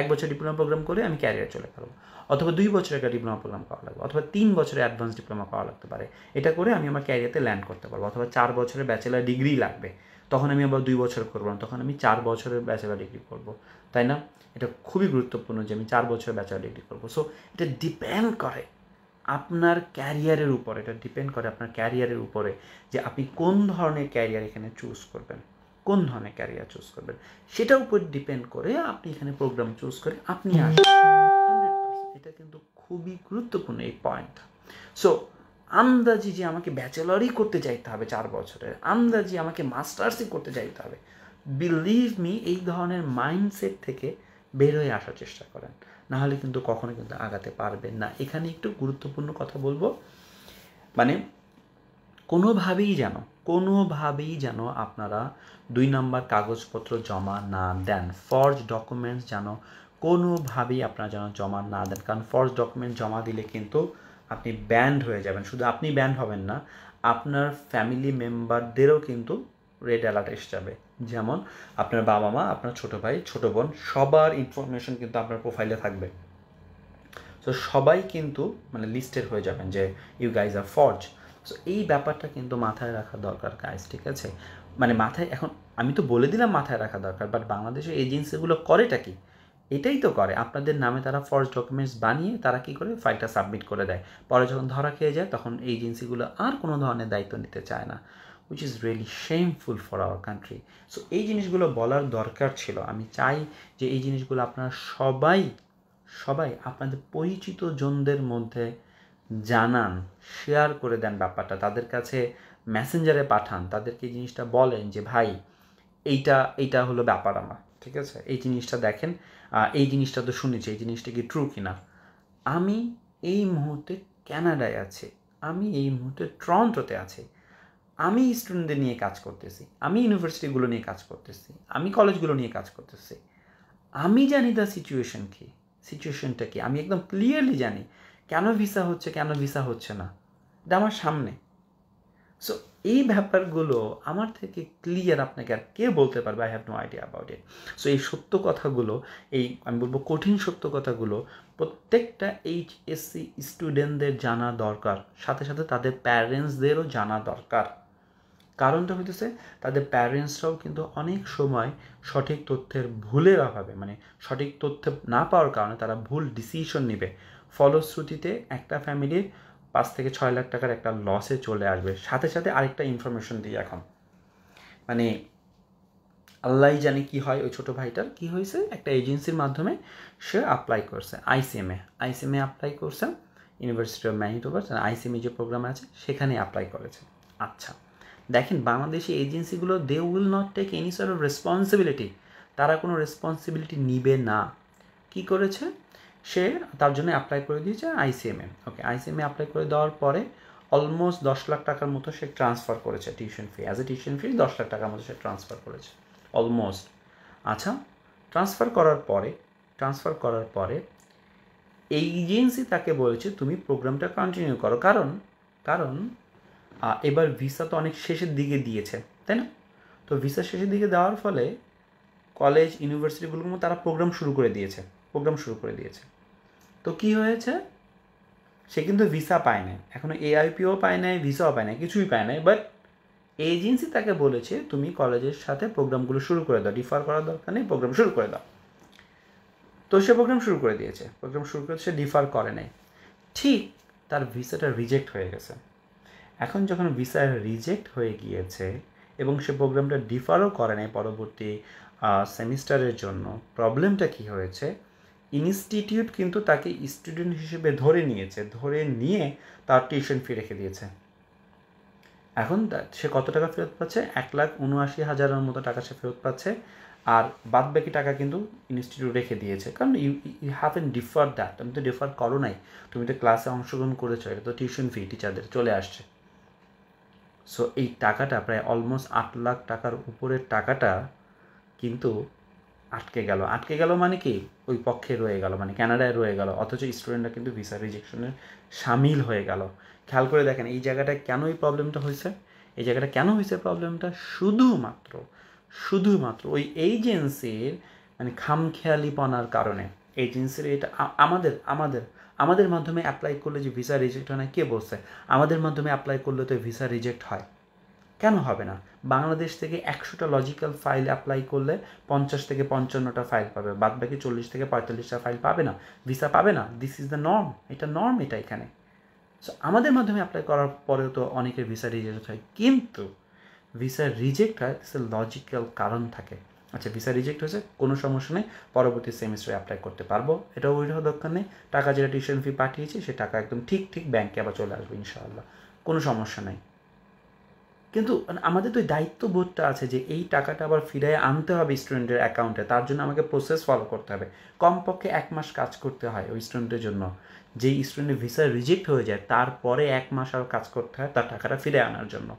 Speaker 1: এক বছর ডিপ্লোমা প্রোগ্রাম করে আমি ক্যারিয়ার চলে পারবো অথবা দুই বছরের একটা ডিপ্লোমা প্রোগ্রাম করা লাগবে অথবা তিন বছরে অ্যাডভান্স ডিপ্লোমা করা লাগতে পারে এটা করে আমি আমার ক্যারিয়ারতে ল্যান্ড করতে পারবো অথবা চার বছরের ব্যাচেলার ডিগ্রি লাগবে তখন আমি আবার দুই বছর করবো না তখন আমি চার বছরের ব্যাচেলার ডিগ্রি করব তাই না এটা খুবই গুরুত্বপূর্ণ যে আমি চার বছরের ব্যাচেলার ডিগ্রি করবো সো এটা ডিপেন্ড করে আপনার ক্যারিয়ারের উপরে এটা ডিপেন্ড করে আপনার ক্যারিয়ারের উপরে যে আপনি কোন ধরনের ক্যারিয়ার এখানে চুজ করবেন কোন ধরনের ক্যারিয়ার চুজ করবেন সেটার উপর ডিপেন্ড করে আপনি এখানে প্রোগ্রাম চুজ করে আপনি আসবেন এটা কিন্তু খুবই গুরুত্বপূর্ণ এই পয়েন্ট সো আন্দাজি যে আমাকে ব্যাচেলারই করতে যাইতে হবে চার বছরের আন্দাজি আমাকে মাস্টার্সই করতে যাইতে হবে বিলিভ মি এই ধরনের মাইন্ডসেট থেকে বের হয়ে আসার চেষ্টা করেন নাহলে কিন্তু কখনো কিন্তু আগাতে পারবেন না এখানে একটু গুরুত্বপূর্ণ কথা বলবো মানে কোনোভাবেই যেন কোনোভাবেই যেন আপনারা দুই নাম্বার কাগজপত্র জমা না দেন ফর্জ ডকুমেন্টস যেন কোনোভাবেই আপনার যেন জমা না দেন কারণ ফর্স ডকুমেন্ট জমা দিলে কিন্তু আপনি ব্যান্ড হয়ে যাবেন শুধু আপনি ব্যান্ড হবেন না আপনার ফ্যামিলি মেম্বারদেরও কিন্তু রেড অ্যালার্ট এসে যাবে যেমন আপনার বাবা মা আপনার ছোটো ভাই ছোটো বোন সবার ইনফরমেশন কিন্তু আপনার প্রোফাইলে থাকবে তো সবাই কিন্তু মানে লিস্টেড হয়ে যাবেন যে you guys are forge so এই ব্যাপারটা কিন্তু মাথায় রাখা দরকার গাইজ ঠিক আছে মানে মাথায় এখন আমি তো বলে দিলাম মাথায় রাখা দরকার বাট বাংলাদেশে এজেন্সিগুলো করেটা কি এটাই তো করে আপনাদের নামে তারা ফর্জ ডকুমেন্টস বানিয়ে তারা কি করে ফাইলটা সাবমিট করে দেয় পরে যখন ধরা খেয়ে যায় তখন এজেন্সিগুলো আর কোনো ধরনের দায়িত্ব নিতে চায় না which is really shameful for our country so এই জিনিসগুলো বলার দরকার ছিল আমি চাই যে এই জিনিসগুলো আপনারা সবাই সবাই আপনাদের পরিচিত জনদের মধ্যে জানান শেয়ার করে দেন ব্যাপারটা তাদের কাছে মেসেঞ্জারে পাঠান তাদেরকে এই জিনিসটা বলেন যে ভাই এইটা এইটা হলো ব্যাপার আমার ঠিক আছে এই জিনিসটা দেখেন এই জিনিসটা তো শুনেছি এই জিনিসটা কি ট্রু কিনা আমি এই মুহূর্তে ক্যানাডায় আছি আমি এই মুহূর্তে ট্রন্টোতে আছি আমি স্টুডেন্টদের নিয়ে কাজ করতেছি আমি ইউনিভার্সিটিগুলো নিয়ে কাজ করতেছি আমি কলেজগুলো নিয়ে কাজ করতেছি আমি জানি দ্য সিচুয়েশন কি সিচুয়েশনটা কি আমি একদম ক্লিয়ারলি জানি কেন ভিসা হচ্ছে কেন ভিসা হচ্ছে না এটা আমার সামনে সো এই ব্যাপারগুলো আমার থেকে ক্লিয়ার আপনাকে আর কে বলতে পারবে I have no idea about it so এই সত্য কথাগুলো এই আমি বলবো কঠিন সত্য কথাগুলো প্রত্যেকটা এইচএসসি স্টুডেন্টদের জানা দরকার সাথে সাথে তাদের প্যারেন্টসদেরও জানা দরকার কারণটা হইতেছে তাদের প্যারেন্টসরাও কিন্তু অনেক সময় সঠিক তথ্যের ভুলের অভাবে মানে সঠিক তথ্য না পাওয়ার কারণে তারা ভুল ডিসিশন নেবে ফলশ্রুতিতে একটা ফ্যামিলির পাঁচ থেকে ছয় লাখ টাকার একটা লসে চলে আসবে সাথে সাথে আরেকটা ইনফরমেশন দিই এখন মানে আল্লাহ জানে কি হয় ওই ছোটো ভাইটার কি হয়েছে একটা এজেন্সির মাধ্যমে সে অ্যাপ্লাই করছে আইসিএমএ আইসিএমএ অ্যাপ্লাই করছে ইউনিভার্সিটি অফ ম্যানিটোবার আইসিএমএ যে প্রোগ্রাম আছে সেখানে অ্যাপ্লাই করেছে আচ্ছা দেখেন বাংলাদেশি এজেন্সিগুলো they will not take any sort of responsibility তারা কোনো রেসপন্সিবিলিটি নিবে না কি করেছে সে তার জন্য অ্যাপ্লাই করে দিয়েছে আইসিএমএ ওকে আইসিএমএ অ্যাপ্লাই করে দেওয়ার পরে অলমোস্ট দশ লাখ টাকার মতো সে ট্রান্সফার করেছে tuition fee as a tuition fee দশ লাখ টাকার মতো সে ট্রান্সফার করেছে অলমোস্ট আচ্ছা ট্রান্সফার করার পরে ট্রান্সফার করার পরে এজেন্সি তাকে বলেছে তুমি প্রোগ্রামটা কন্টিনিউ করো কারণ কারণ এবার ভিসা তো অনেক শেষের দিকে দিয়েছে তাই না তো ভিসা শেষের দিকে দেওয়ার ফলে কলেজ ইউনিভার্সিটিগুলোর মধ্যে তারা প্রোগ্রাম শুরু করে দিয়েছে প্রোগ্রাম শুরু করে দিয়েছে তো কি হয়েছে সে কিন্তু ভিসা পায় নাই এখনও এআইপিও পায় নাই ভিসাও পায় নাই কিছুই পায় নাই বাট এজেন্সি তাকে বলেছে তুমি কলেজের সাথে প্রোগ্রামগুলো শুরু করে দাও ডিফার করার দরকার নেই প্রোগ্রাম শুরু করে দাও তো সে প্রোগ্রাম শুরু করে দিয়েছে প্রোগ্রাম শুরু করে সে ডিফার করে নাই ঠিক তার ভিসাটা রিজেক্ট হয়ে গেছে এখন যখন ভিসা রিজেক্ট হয়ে গিয়েছে এবং সে প্রোগ্রামটা ডিফারও করে নাই পরবর্তী সেমিস্টারের জন্য প্রবলেমটা কি হয়েছে ইনস্টিটিউট কিন্তু তাকে স্টুডেন্ট হিসেবে ধরে নিয়েছে ধরে নিয়ে তার টিউশন ফি রেখে দিয়েছে এখন সে কত টাকা ফেরত পাচ্ছে এক লাখ উনআশি হাজারের মতো টাকা সে ফেরত পাচ্ছে আর বাদ বাকি টাকা কিন্তু ইনস্টিটিউট রেখে দিয়েছে কারণ you you have an differ that তুমি তো ডিফার করো নাই তুমি তো ক্লাসে অংশগ্রহণ করেছো এটা তো টিউশন ফি টিচারদের চলে আসছে সো এই টাকাটা প্রায় অলমোস্ট আট লাখ টাকার উপরের টাকাটা কিন্তু আটকে গেল আটকে গেল মানে কি ওই পক্ষে রয়ে গেল মানে ক্যানাডায় রয়ে গেল অথচ স্টুডেন্টরা কিন্তু ভিসা রিজেকশনের সামিল হয়ে গেল খেয়াল করে দেখেন এই জায়গাটা কেন এই প্রবলেমটা হয়েছে এই জায়গাটা কেন হয়েছে প্রবলেমটা শুধুমাত্র শুধুমাত্র ওই এজেন্সির মানে খামখেয়ালিপনার কারণে এজেন্সির এটা আমাদের আমাদের আমাদের মাধ্যমে অ্যাপ্লাই করলে যে ভিসা রিজেক্ট হয় না কে বলছে আমাদের মাধ্যমে অ্যাপ্লাই করলে তো ভিসা রিজেক্ট হয় কেন হবে না বাংলাদেশ থেকে একশোটা লজিক্যাল ফাইল অ্যাপ্লাই করলে পঞ্চাশ থেকে পঞ্চান্নটা ফাইল পাবে বাদ বাকি চল্লিশ থেকে পঁয়তাল্লিশটা ফাইল পাবে না ভিসা পাবে না দিস ইজ দ্য নর্ম এটা নর্ম এটা এখানে সো আমাদের মাধ্যমে অ্যাপ্লাই করার পরেও তো অনেকের ভিসা রিজেক্ট হয় কিন্তু ভিসা রিজেক্ট হয় সে লজিক্যাল কারণ থাকে আচ্ছা ভিসা রিজেক্ট হয়েছে কোনো সমস্যা নেই পরবর্তী সেমিস্টারে অ্যাপ্লাই করতে পারবো এটাও ওইটাও দরকার নেই টাকা যেটা টিউশন ফি পাঠিয়েছি সে টাকা একদম ঠিক ঠিক ব্যাঙ্কে আবার চলে আসবে ইনশাআল্লাহ কোনো সমস্যা নেই কিন্তু আমাদের তো দায়িত্ববোধটা আছে যে এই টাকাটা আবার ফিরে আনতে হবে স্টুডেন্টের অ্যাকাউন্টে তার জন্য আমাকে প্রসেস ফলো করতে হবে কমপক্ষে এক মাস কাজ করতে হয় ওই স্টুডেন্টের জন্য যেই স্টুডেন্টের ভিসা রিজেক্ট হয়ে যায় তারপরে এক মাস আর কাজ করতে হয় তার টাকাটা ফিরে আনার জন্য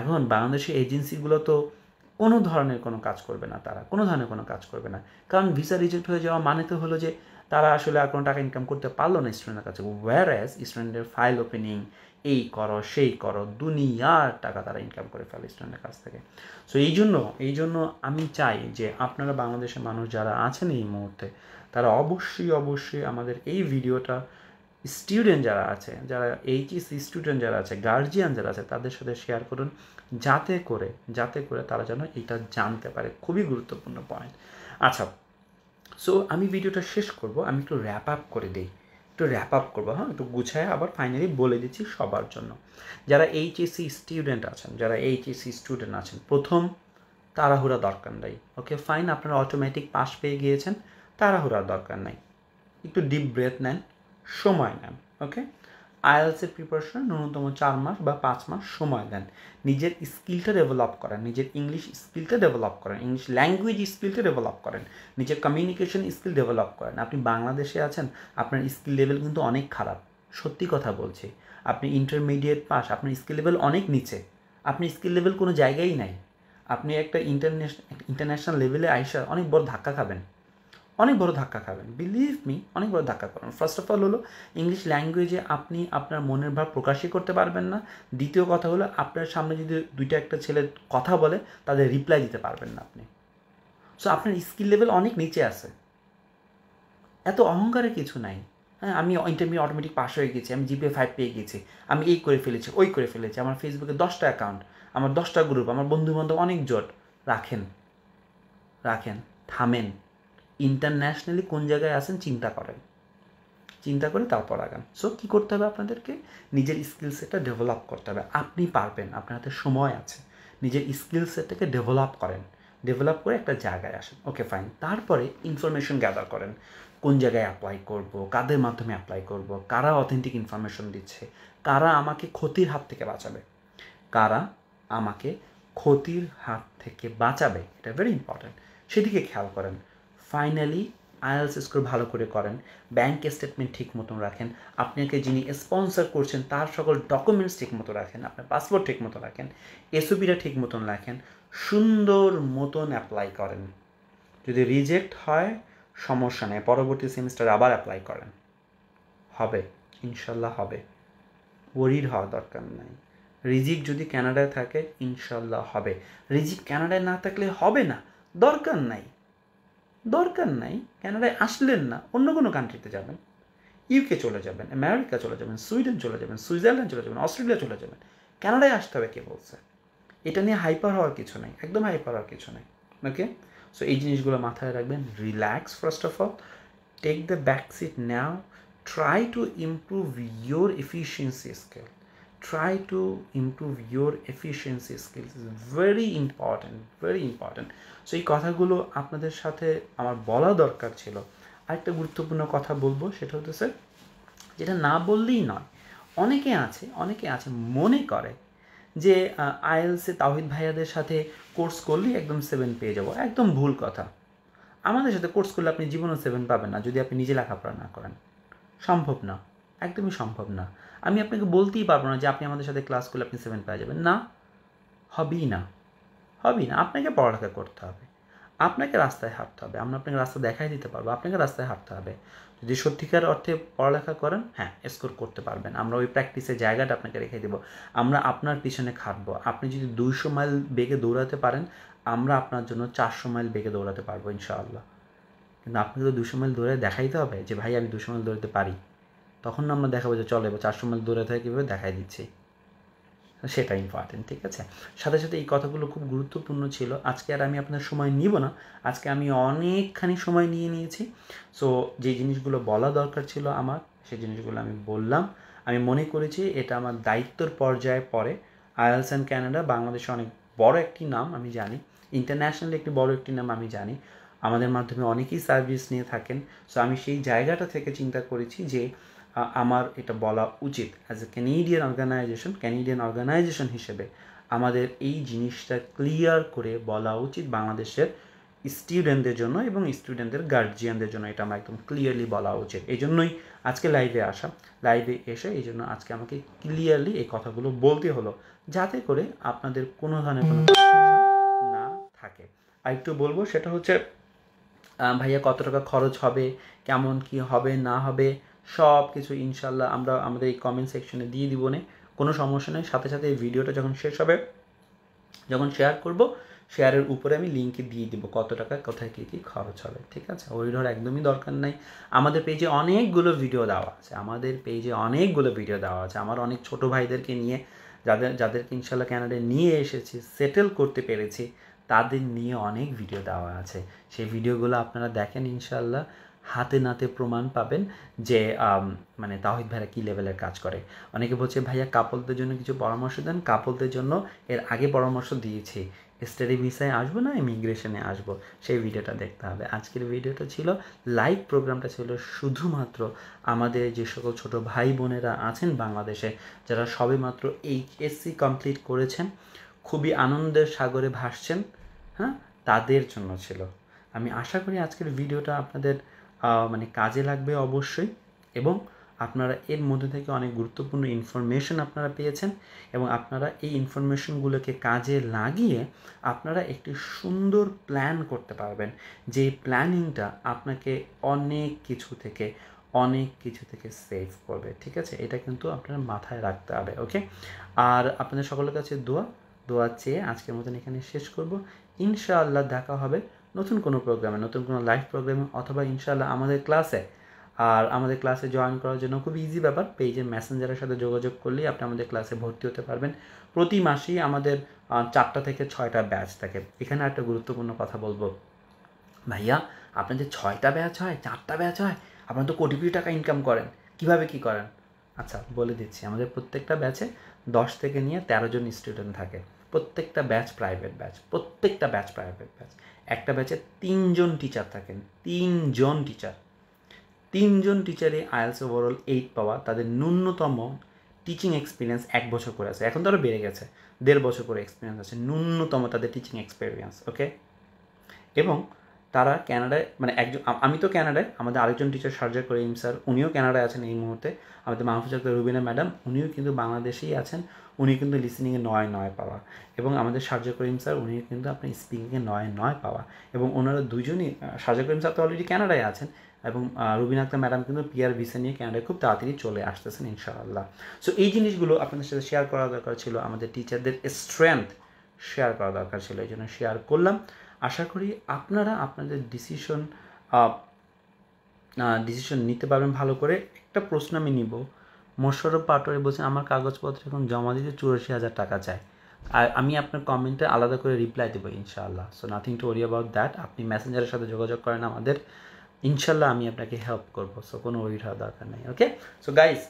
Speaker 1: এখন বাংলাদেশের এজেন্সিগুলো তো কোনো ধরনের কোনো কাজ করবে না তারা কোনো ধরনের কোনো কাজ করবে না কারণ ভিসা রিজেক্ট হয়ে যাওয়া মানে তো হলো যে তারা আসলে আর কোনো টাকা ইনকাম করতে পারলো না স্টুডেন্টের কাছে ওয়ার অ্যাজ স্টুডেন্টের ফাইল ওপেনিং এই করো সেই করো দুনিয়ার টাকা তারা ইনকাম করে ফেলে স্টুডেন্টের কাছ থেকে সো এই জন্য এই জন্য আমি চাই যে আপনারা বাংলাদেশের মানুষ যারা আছেন এই মুহূর্তে তারা অবশ্যই অবশ্যই আমাদের এই ভিডিওটা স্টুডেন্ট যারা আছে যারা এইচএসি স্টুডেন্ট যারা আছে গার্জিয়ান যারা আছে তাদের সাথে শেয়ার করুন যাতে করে যাতে করে তারা যেন এটা জানতে পারে খুবই গুরুত্বপূর্ণ পয়েন্ট আচ্ছা সো আমি ভিডিওটা শেষ করব আমি একটু র্যাপ আপ করে দিই একটু র্যাপ আপ করবো হ্যাঁ একটু গুছায় আবার ফাইনালি বলে দিচ্ছি সবার জন্য যারা এইচএসসি স্টুডেন্ট আছেন যারা এইচএসসি স্টুডেন্ট আছেন প্রথম তাড়াহুড়া দরকার নাই ওকে ফাইন আপনারা অটোমেটিক পাস পেয়ে গিয়েছেন তাড়াহুড়ার দরকার নাই একটু ডিপ ব্রেথ নেন সময় নেন ওকে আইএলসের প্রিপারেশনে ন্যূনতম চার মাস বা পাঁচ মাস সময় দেন নিজের স্কিলটা ডেভেলপ করেন নিজের ইংলিশ স্কিলটা ডেভেলপ করেন ইংলিশ ল্যাঙ্গুয়েজ স্কিলটা ডেভেলপ করেন নিজের কমিউনিকেশন স্কিল ডেভেলপ করেন আপনি বাংলাদেশে আছেন আপনার স্কিল লেভেল কিন্তু অনেক খারাপ সত্যি কথা বলছি আপনি ইন্টারমিডিয়েট পাস আপনার স্কিল লেভেল অনেক নিচে আপনি স্কিল লেভেল কোনো জায়গায় নাই আপনি একটা ইন্টারন্যাশনাল ইন্টারন্যাশনাল লেভেলে আইসা অনেক বড় ধাক্কা খাবেন অনেক বড় ধাক্কা খাবেন বিলিভ মি অনেক বড় ধাক্কা খাবেন ফার্স্ট অফ অল হলো ইংলিশ ল্যাঙ্গুয়েজে আপনি আপনার মনের ভাব প্রকাশই করতে পারবেন না দ্বিতীয় কথা হলো আপনার সামনে যদি দুইটা একটা ছেলে কথা বলে তাদের রিপ্লাই দিতে পারবেন না আপনি সো আপনার স্কিল লেভেল অনেক নিচে আছে এত অহংকারের কিছু নাই হ্যাঁ আমি ইন্টারভিউ অটোমেটিক পাস হয়ে গেছি আমি জিপিএ ফাইভ পেয়ে গেছি আমি এই করে ফেলেছি ওই করে ফেলেছি আমার ফেসবুকে দশটা অ্যাকাউন্ট আমার দশটা গ্রুপ আমার বন্ধুবান্ধব অনেক জোট রাখেন রাখেন থামেন ইন্টারন্যাশনালি কোন জায়গায় আসেন চিন্তা করেন চিন্তা করে তারপর আগান সো কী করতে হবে আপনাদেরকে নিজের স্কিল সেটটা ডেভেলপ করতে হবে আপনি পারবেন আপনার হাতে সময় আছে নিজের স্কিল সেটটাকে ডেভেলপ করেন ডেভেলপ করে একটা জায়গায় আসেন ওকে ফাইন তারপরে ইনফরমেশন গ্যাদার করেন কোন জায়গায় অ্যাপ্লাই করব কাদের মাধ্যমে অ্যাপ্লাই করব কারা অথেন্টিক ইনফরমেশন দিচ্ছে কারা আমাকে ক্ষতির হাত থেকে বাঁচাবে কারা আমাকে ক্ষতির হাত থেকে বাঁচাবে এটা ভেরি ইম্পর্ট্যান্ট সেদিকে খেয়াল করেন ফাইনালি আয়ালস স্কোর ভালো করে করেন ব্যাংক স্টেটমেন্ট ঠিক মতন রাখেন আপনাকে যিনি স্পন্সর করছেন তার সকল ডকুমেন্টস ঠিক মতো রাখেন আপনার পাসপোর্ট ঠিক মতো রাখেন এসওপিটা ঠিক মতন রাখেন সুন্দর মতন অ্যাপ্লাই করেন যদি রিজেক্ট হয় সমস্যা নেই পরবর্তী সেমিস্টার আবার অ্যাপ্লাই করেন হবে ইনশাল্লাহ হবে ওরির হওয়া দরকার নাই রিজিক যদি ক্যানাডায় থাকে ইনশাল্লাহ হবে রিজিক ক্যানাডায় না থাকলে হবে না দরকার নাই দরকার নাই ক্যানাডায় আসলেন না অন্য কোনো কান্ট্রিতে যাবেন ইউকে চলে যাবেন আমেরিকা চলে যাবেন সুইডেন চলে যাবেন সুইজারল্যান্ড চলে যাবেন অস্ট্রেলিয়া চলে যাবেন ক্যানাডায় আসতে হবে কে বলছে এটা নিয়ে হাইপার হওয়ার কিছু নেই একদম হাইপার হওয়ার কিছু নেই ওকে সো এই জিনিসগুলো মাথায় রাখবেন relax first of all take the back seat now try to improve your efficiency scale try to improve your efficiency skills is very important very important so এই কথাগুলো আপনাদের সাথে আমার বলা দরকার ছিল আরেকটা গুরুত্বপূর্ণ কথা বলবো সেটা হচ্ছে যেটা না বললেই নয় অনেকে আছে অনেকে আছে মনে করে যে আইএলসে তাহিদ ভাইয়াদের সাথে কোর্স করলেই একদম সেভেন পেয়ে যাবো একদম ভুল কথা আমাদের সাথে কোর্স করলে আপনি জীবনেও সেভেন পাবেন না যদি আপনি নিজে লেখাপড়া না করেন সম্ভব না একদমই সম্ভব না আমি আপনাকে বলতেই পারবো না যে আপনি আমাদের সাথে ক্লাস করলে আপনি সেভেন পেয়ে যাবেন না হবেই না হবেই না আপনাকে পড়ালেখা করতে হবে আপনাকে রাস্তায় হাঁটতে হবে আমরা আপনাকে রাস্তা দেখাই দিতে পারবো আপনাকে রাস্তায় হাঁটতে হবে যদি সত্যিকার অর্থে পড়ালেখা করেন হ্যাঁ স্কোর করতে পারবেন আমরা ওই প্র্যাকটিসের জায়গাটা আপনাকে রেখে দেবো আমরা আপনার পিছনে খাটবো আপনি যদি দুইশো মাইল বেগে দৌড়াতে পারেন আমরা আপনার জন্য চারশো মাইল বেগে দৌড়াতে পারবো ইনশাআল্লাহ কিন্তু আপনাকে তো দুশো মাইল দৌড়ে দেখাইতে হবে যে ভাই আমি দুশো মাইল দৌড়াতে পারি তখন আমরা দেখাবো যে চলো এবার চারশো মাইল দূরে থাকে কীভাবে দেখাই দিচ্ছি সেটা ইম্পর্টেন্ট ঠিক আছে সাথে সাথে এই কথাগুলো খুব গুরুত্বপূর্ণ ছিল আজকে আর আমি আপনার সময় নিব না আজকে আমি অনেকখানি সময় নিয়ে নিয়েছি সো যে জিনিসগুলো বলা দরকার ছিল আমার সেই জিনিসগুলো আমি বললাম আমি মনে করেছি এটা আমার দায়িত্বর পর্যায়ে পড়ে আয়ালস অ্যান্ড ক্যানাডা বাংলাদেশে অনেক বড় একটি নাম আমি জানি ইন্টারন্যাশনাল একটি বড় একটি নাম আমি জানি আমাদের মাধ্যমে অনেকেই সার্ভিস নিয়ে থাকেন সো আমি সেই জায়গাটা থেকে চিন্তা করেছি যে আমার এটা বলা উচিত as a Canadian organization Canadian organization হিসেবে আমাদের এই জিনিসটা ক্লিয়ার করে বলা উচিত বাংলাদেশের স্টুডেন্টদের জন্য এবং স্টুডেন্টদের গার্জিয়ানদের জন্য এটা আমার একদম ক্লিয়ারলি বলা উচিত এই জন্যই আজকে লাইভে আসা লাইভে এসে এই জন্য আজকে আমাকে ক্লিয়ারলি এই কথাগুলো বলতে হলো যাতে করে আপনাদের কোনো ধরনের কোনো না থাকে আর একটু বলবো সেটা হচ্ছে ভাইয়া কত টাকা খরচ হবে কেমন কি হবে না হবে সব কিছু ইনশাল্লাহ আমরা আমাদের এই কমেন্ট সেকশনে দিয়ে দিব নে কোনো সমস্যা নেই সাথে সাথে এই ভিডিওটা যখন শেষ হবে যখন শেয়ার করব শেয়ারের উপরে আমি লিঙ্কে দিয়ে দিব কত টাকা কোথায় কী কী খরচ হবে ঠিক আছে ওই ধর একদমই দরকার নাই আমাদের পেজে অনেকগুলো ভিডিও দেওয়া আছে আমাদের পেজে অনেকগুলো ভিডিও দেওয়া আছে আমার অনেক ছোট ভাইদেরকে নিয়ে যাদের যাদেরকে ইনশাল্লাহ ক্যানাডায় নিয়ে এসেছি সেটেল করতে পেরেছি তাদের নিয়ে অনেক ভিডিও দেওয়া আছে সেই ভিডিওগুলো আপনারা দেখেন ইনশাল্লাহ হাতে নাতে প্রমাণ পাবেন যে মানে তাহিদ ভাইরা কী লেভেলের কাজ করে অনেকে বলছে ভাইয়া কাপলদের জন্য কিছু পরামর্শ দেন কাপলদের জন্য এর আগে পরামর্শ দিয়েছি স্টাডি ভিসায় আসবো না ইমিগ্রেশনে আসবো সেই ভিডিওটা দেখতে হবে আজকের ভিডিওটা ছিল লাইভ প্রোগ্রামটা ছিল শুধুমাত্র আমাদের যে সকল ছোট ভাই বোনেরা আছেন বাংলাদেশে যারা সবে মাত্র এইচএসসি কমপ্লিট করেছেন খুবই আনন্দের সাগরে ভাসছেন হ্যাঁ তাদের জন্য ছিল আমি আশা করি আজকের ভিডিওটা আপনাদের মানে কাজে লাগবে অবশ্যই এবং আপনারা এর মধ্যে থেকে অনেক গুরুত্বপূর্ণ ইনফরমেশন আপনারা পেয়েছেন এবং আপনারা এই ইনফরমেশনগুলোকে কাজে লাগিয়ে আপনারা একটি সুন্দর প্ল্যান করতে পারবেন যে প্ল্যানিংটা আপনাকে অনেক কিছু থেকে অনেক কিছু থেকে সেভ করবে ঠিক আছে এটা কিন্তু আপনারা মাথায় রাখতে হবে ওকে আর আপনাদের সকলের কাছে দোয়া দোয়া চেয়ে আজকের মতন এখানে শেষ করব ইনশাআল্লাহ দেখা হবে নতুন কোনো প্রোগ্রামে নতুন কোনো লাইভ প্রোগ্রামে অথবা ইনশাল্লাহ আমাদের ক্লাসে আর আমাদের ক্লাসে জয়েন করার জন্য খুব ইজি ব্যাপার পেজে মেসেঞ্জারের সাথে যোগাযোগ করলেই আপনি আমাদের ক্লাসে ভর্তি হতে পারবেন প্রতি মাসেই আমাদের চারটা থেকে ছয়টা ব্যাচ থাকে এখানে একটা গুরুত্বপূর্ণ কথা বলবো ভাইয়া যে ছয়টা ব্যাচ হয় চারটা ব্যাচ হয় আপনারা তো কোটি কোটি টাকা ইনকাম করেন কিভাবে কি করেন আচ্ছা বলে দিচ্ছি আমাদের প্রত্যেকটা ব্যাচে দশ থেকে নিয়ে তেরো জন স্টুডেন্ট থাকে প্রত্যেকটা ব্যাচ প্রাইভেট ব্যাচ প্রত্যেকটা ব্যাচ প্রাইভেট ব্যাচ একটা ব্যাচে তিনজন টিচার থাকেন তিনজন টিচার তিনজন টিচারই আয়েলস ওভারঅল এইট পাওয়া তাদের ন্যূনতম টিচিং এক্সপিরিয়েন্স এক বছর করে আছে এখন তো আরও বেড়ে গেছে দেড় বছর করে এক্সপিরিয়েন্স আছে ন্যূনতম তাদের টিচিং এক্সপিরিয়েন্স ওকে এবং তারা ক্যানাডায় মানে একজন আমি তো ক্যানাডায় আমাদের আরেকজন টিচার সার্জার করিম স্যার উনিও ক্যানাডায় আছেন এই মুহূর্তে আমাদের মাহফুজ আক্তার রুবিনা ম্যাডাম উনিও কিন্তু বাংলাদেশেই আছেন উনি কিন্তু লিসেনিংয়ে নয় নয় পাওয়া এবং আমাদের সাজা করিম স্যার উনি কিন্তু আপনার স্পিকিংয়ে নয় নয় পাওয়া এবং ওনারা দুজনই সাজা করিম স্যার তো অলরেডি ক্যানাডায় আছেন এবং রুবিনা আক্তার ম্যাডাম কিন্তু পিয়ার ভিসা নিয়ে ক্যানাডায় খুব তাড়াতাড়ি চলে আসতেছেন ইনশাআল্লাহ সো এই জিনিসগুলো আপনাদের সাথে শেয়ার করা দরকার ছিল আমাদের টিচারদের স্ট্রেংথ শেয়ার করা দরকার ছিল এই জন্য শেয়ার করলাম আশা করি আপনারা আপনাদের ডিসিশন ডিসিশন নিতে পারবেন ভালো করে একটা প্রশ্ন আমি নিব মোশরফ পাটোয়ারি বলছেন আমার কাগজপত্র এখন জমা দিতে চুরাশি হাজার টাকা চায় আর আমি আপনার কমেন্টে আলাদা করে রিপ্লাই দেবো ইনশাআল্লাহ so nothing to worry about that আপনি ম্যাসেঞ্জারের সাথে যোগাযোগ করেন আমাদের ইনশাল্লাহ আমি আপনাকে হেল্প করব সো কোনো ওরির হওয়ার দরকার নেই ওকে সো গাইস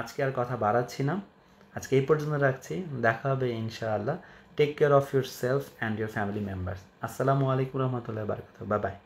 Speaker 1: আজকে আর কথা বাড়াচ্ছি না আজকে এই পর্যন্ত রাখছি দেখা হবে ইনশাআল্লাহ take care of yourself and your family members আসসালামু আলাইকুম রহমতুল্লাহ বারকাত বাই বাই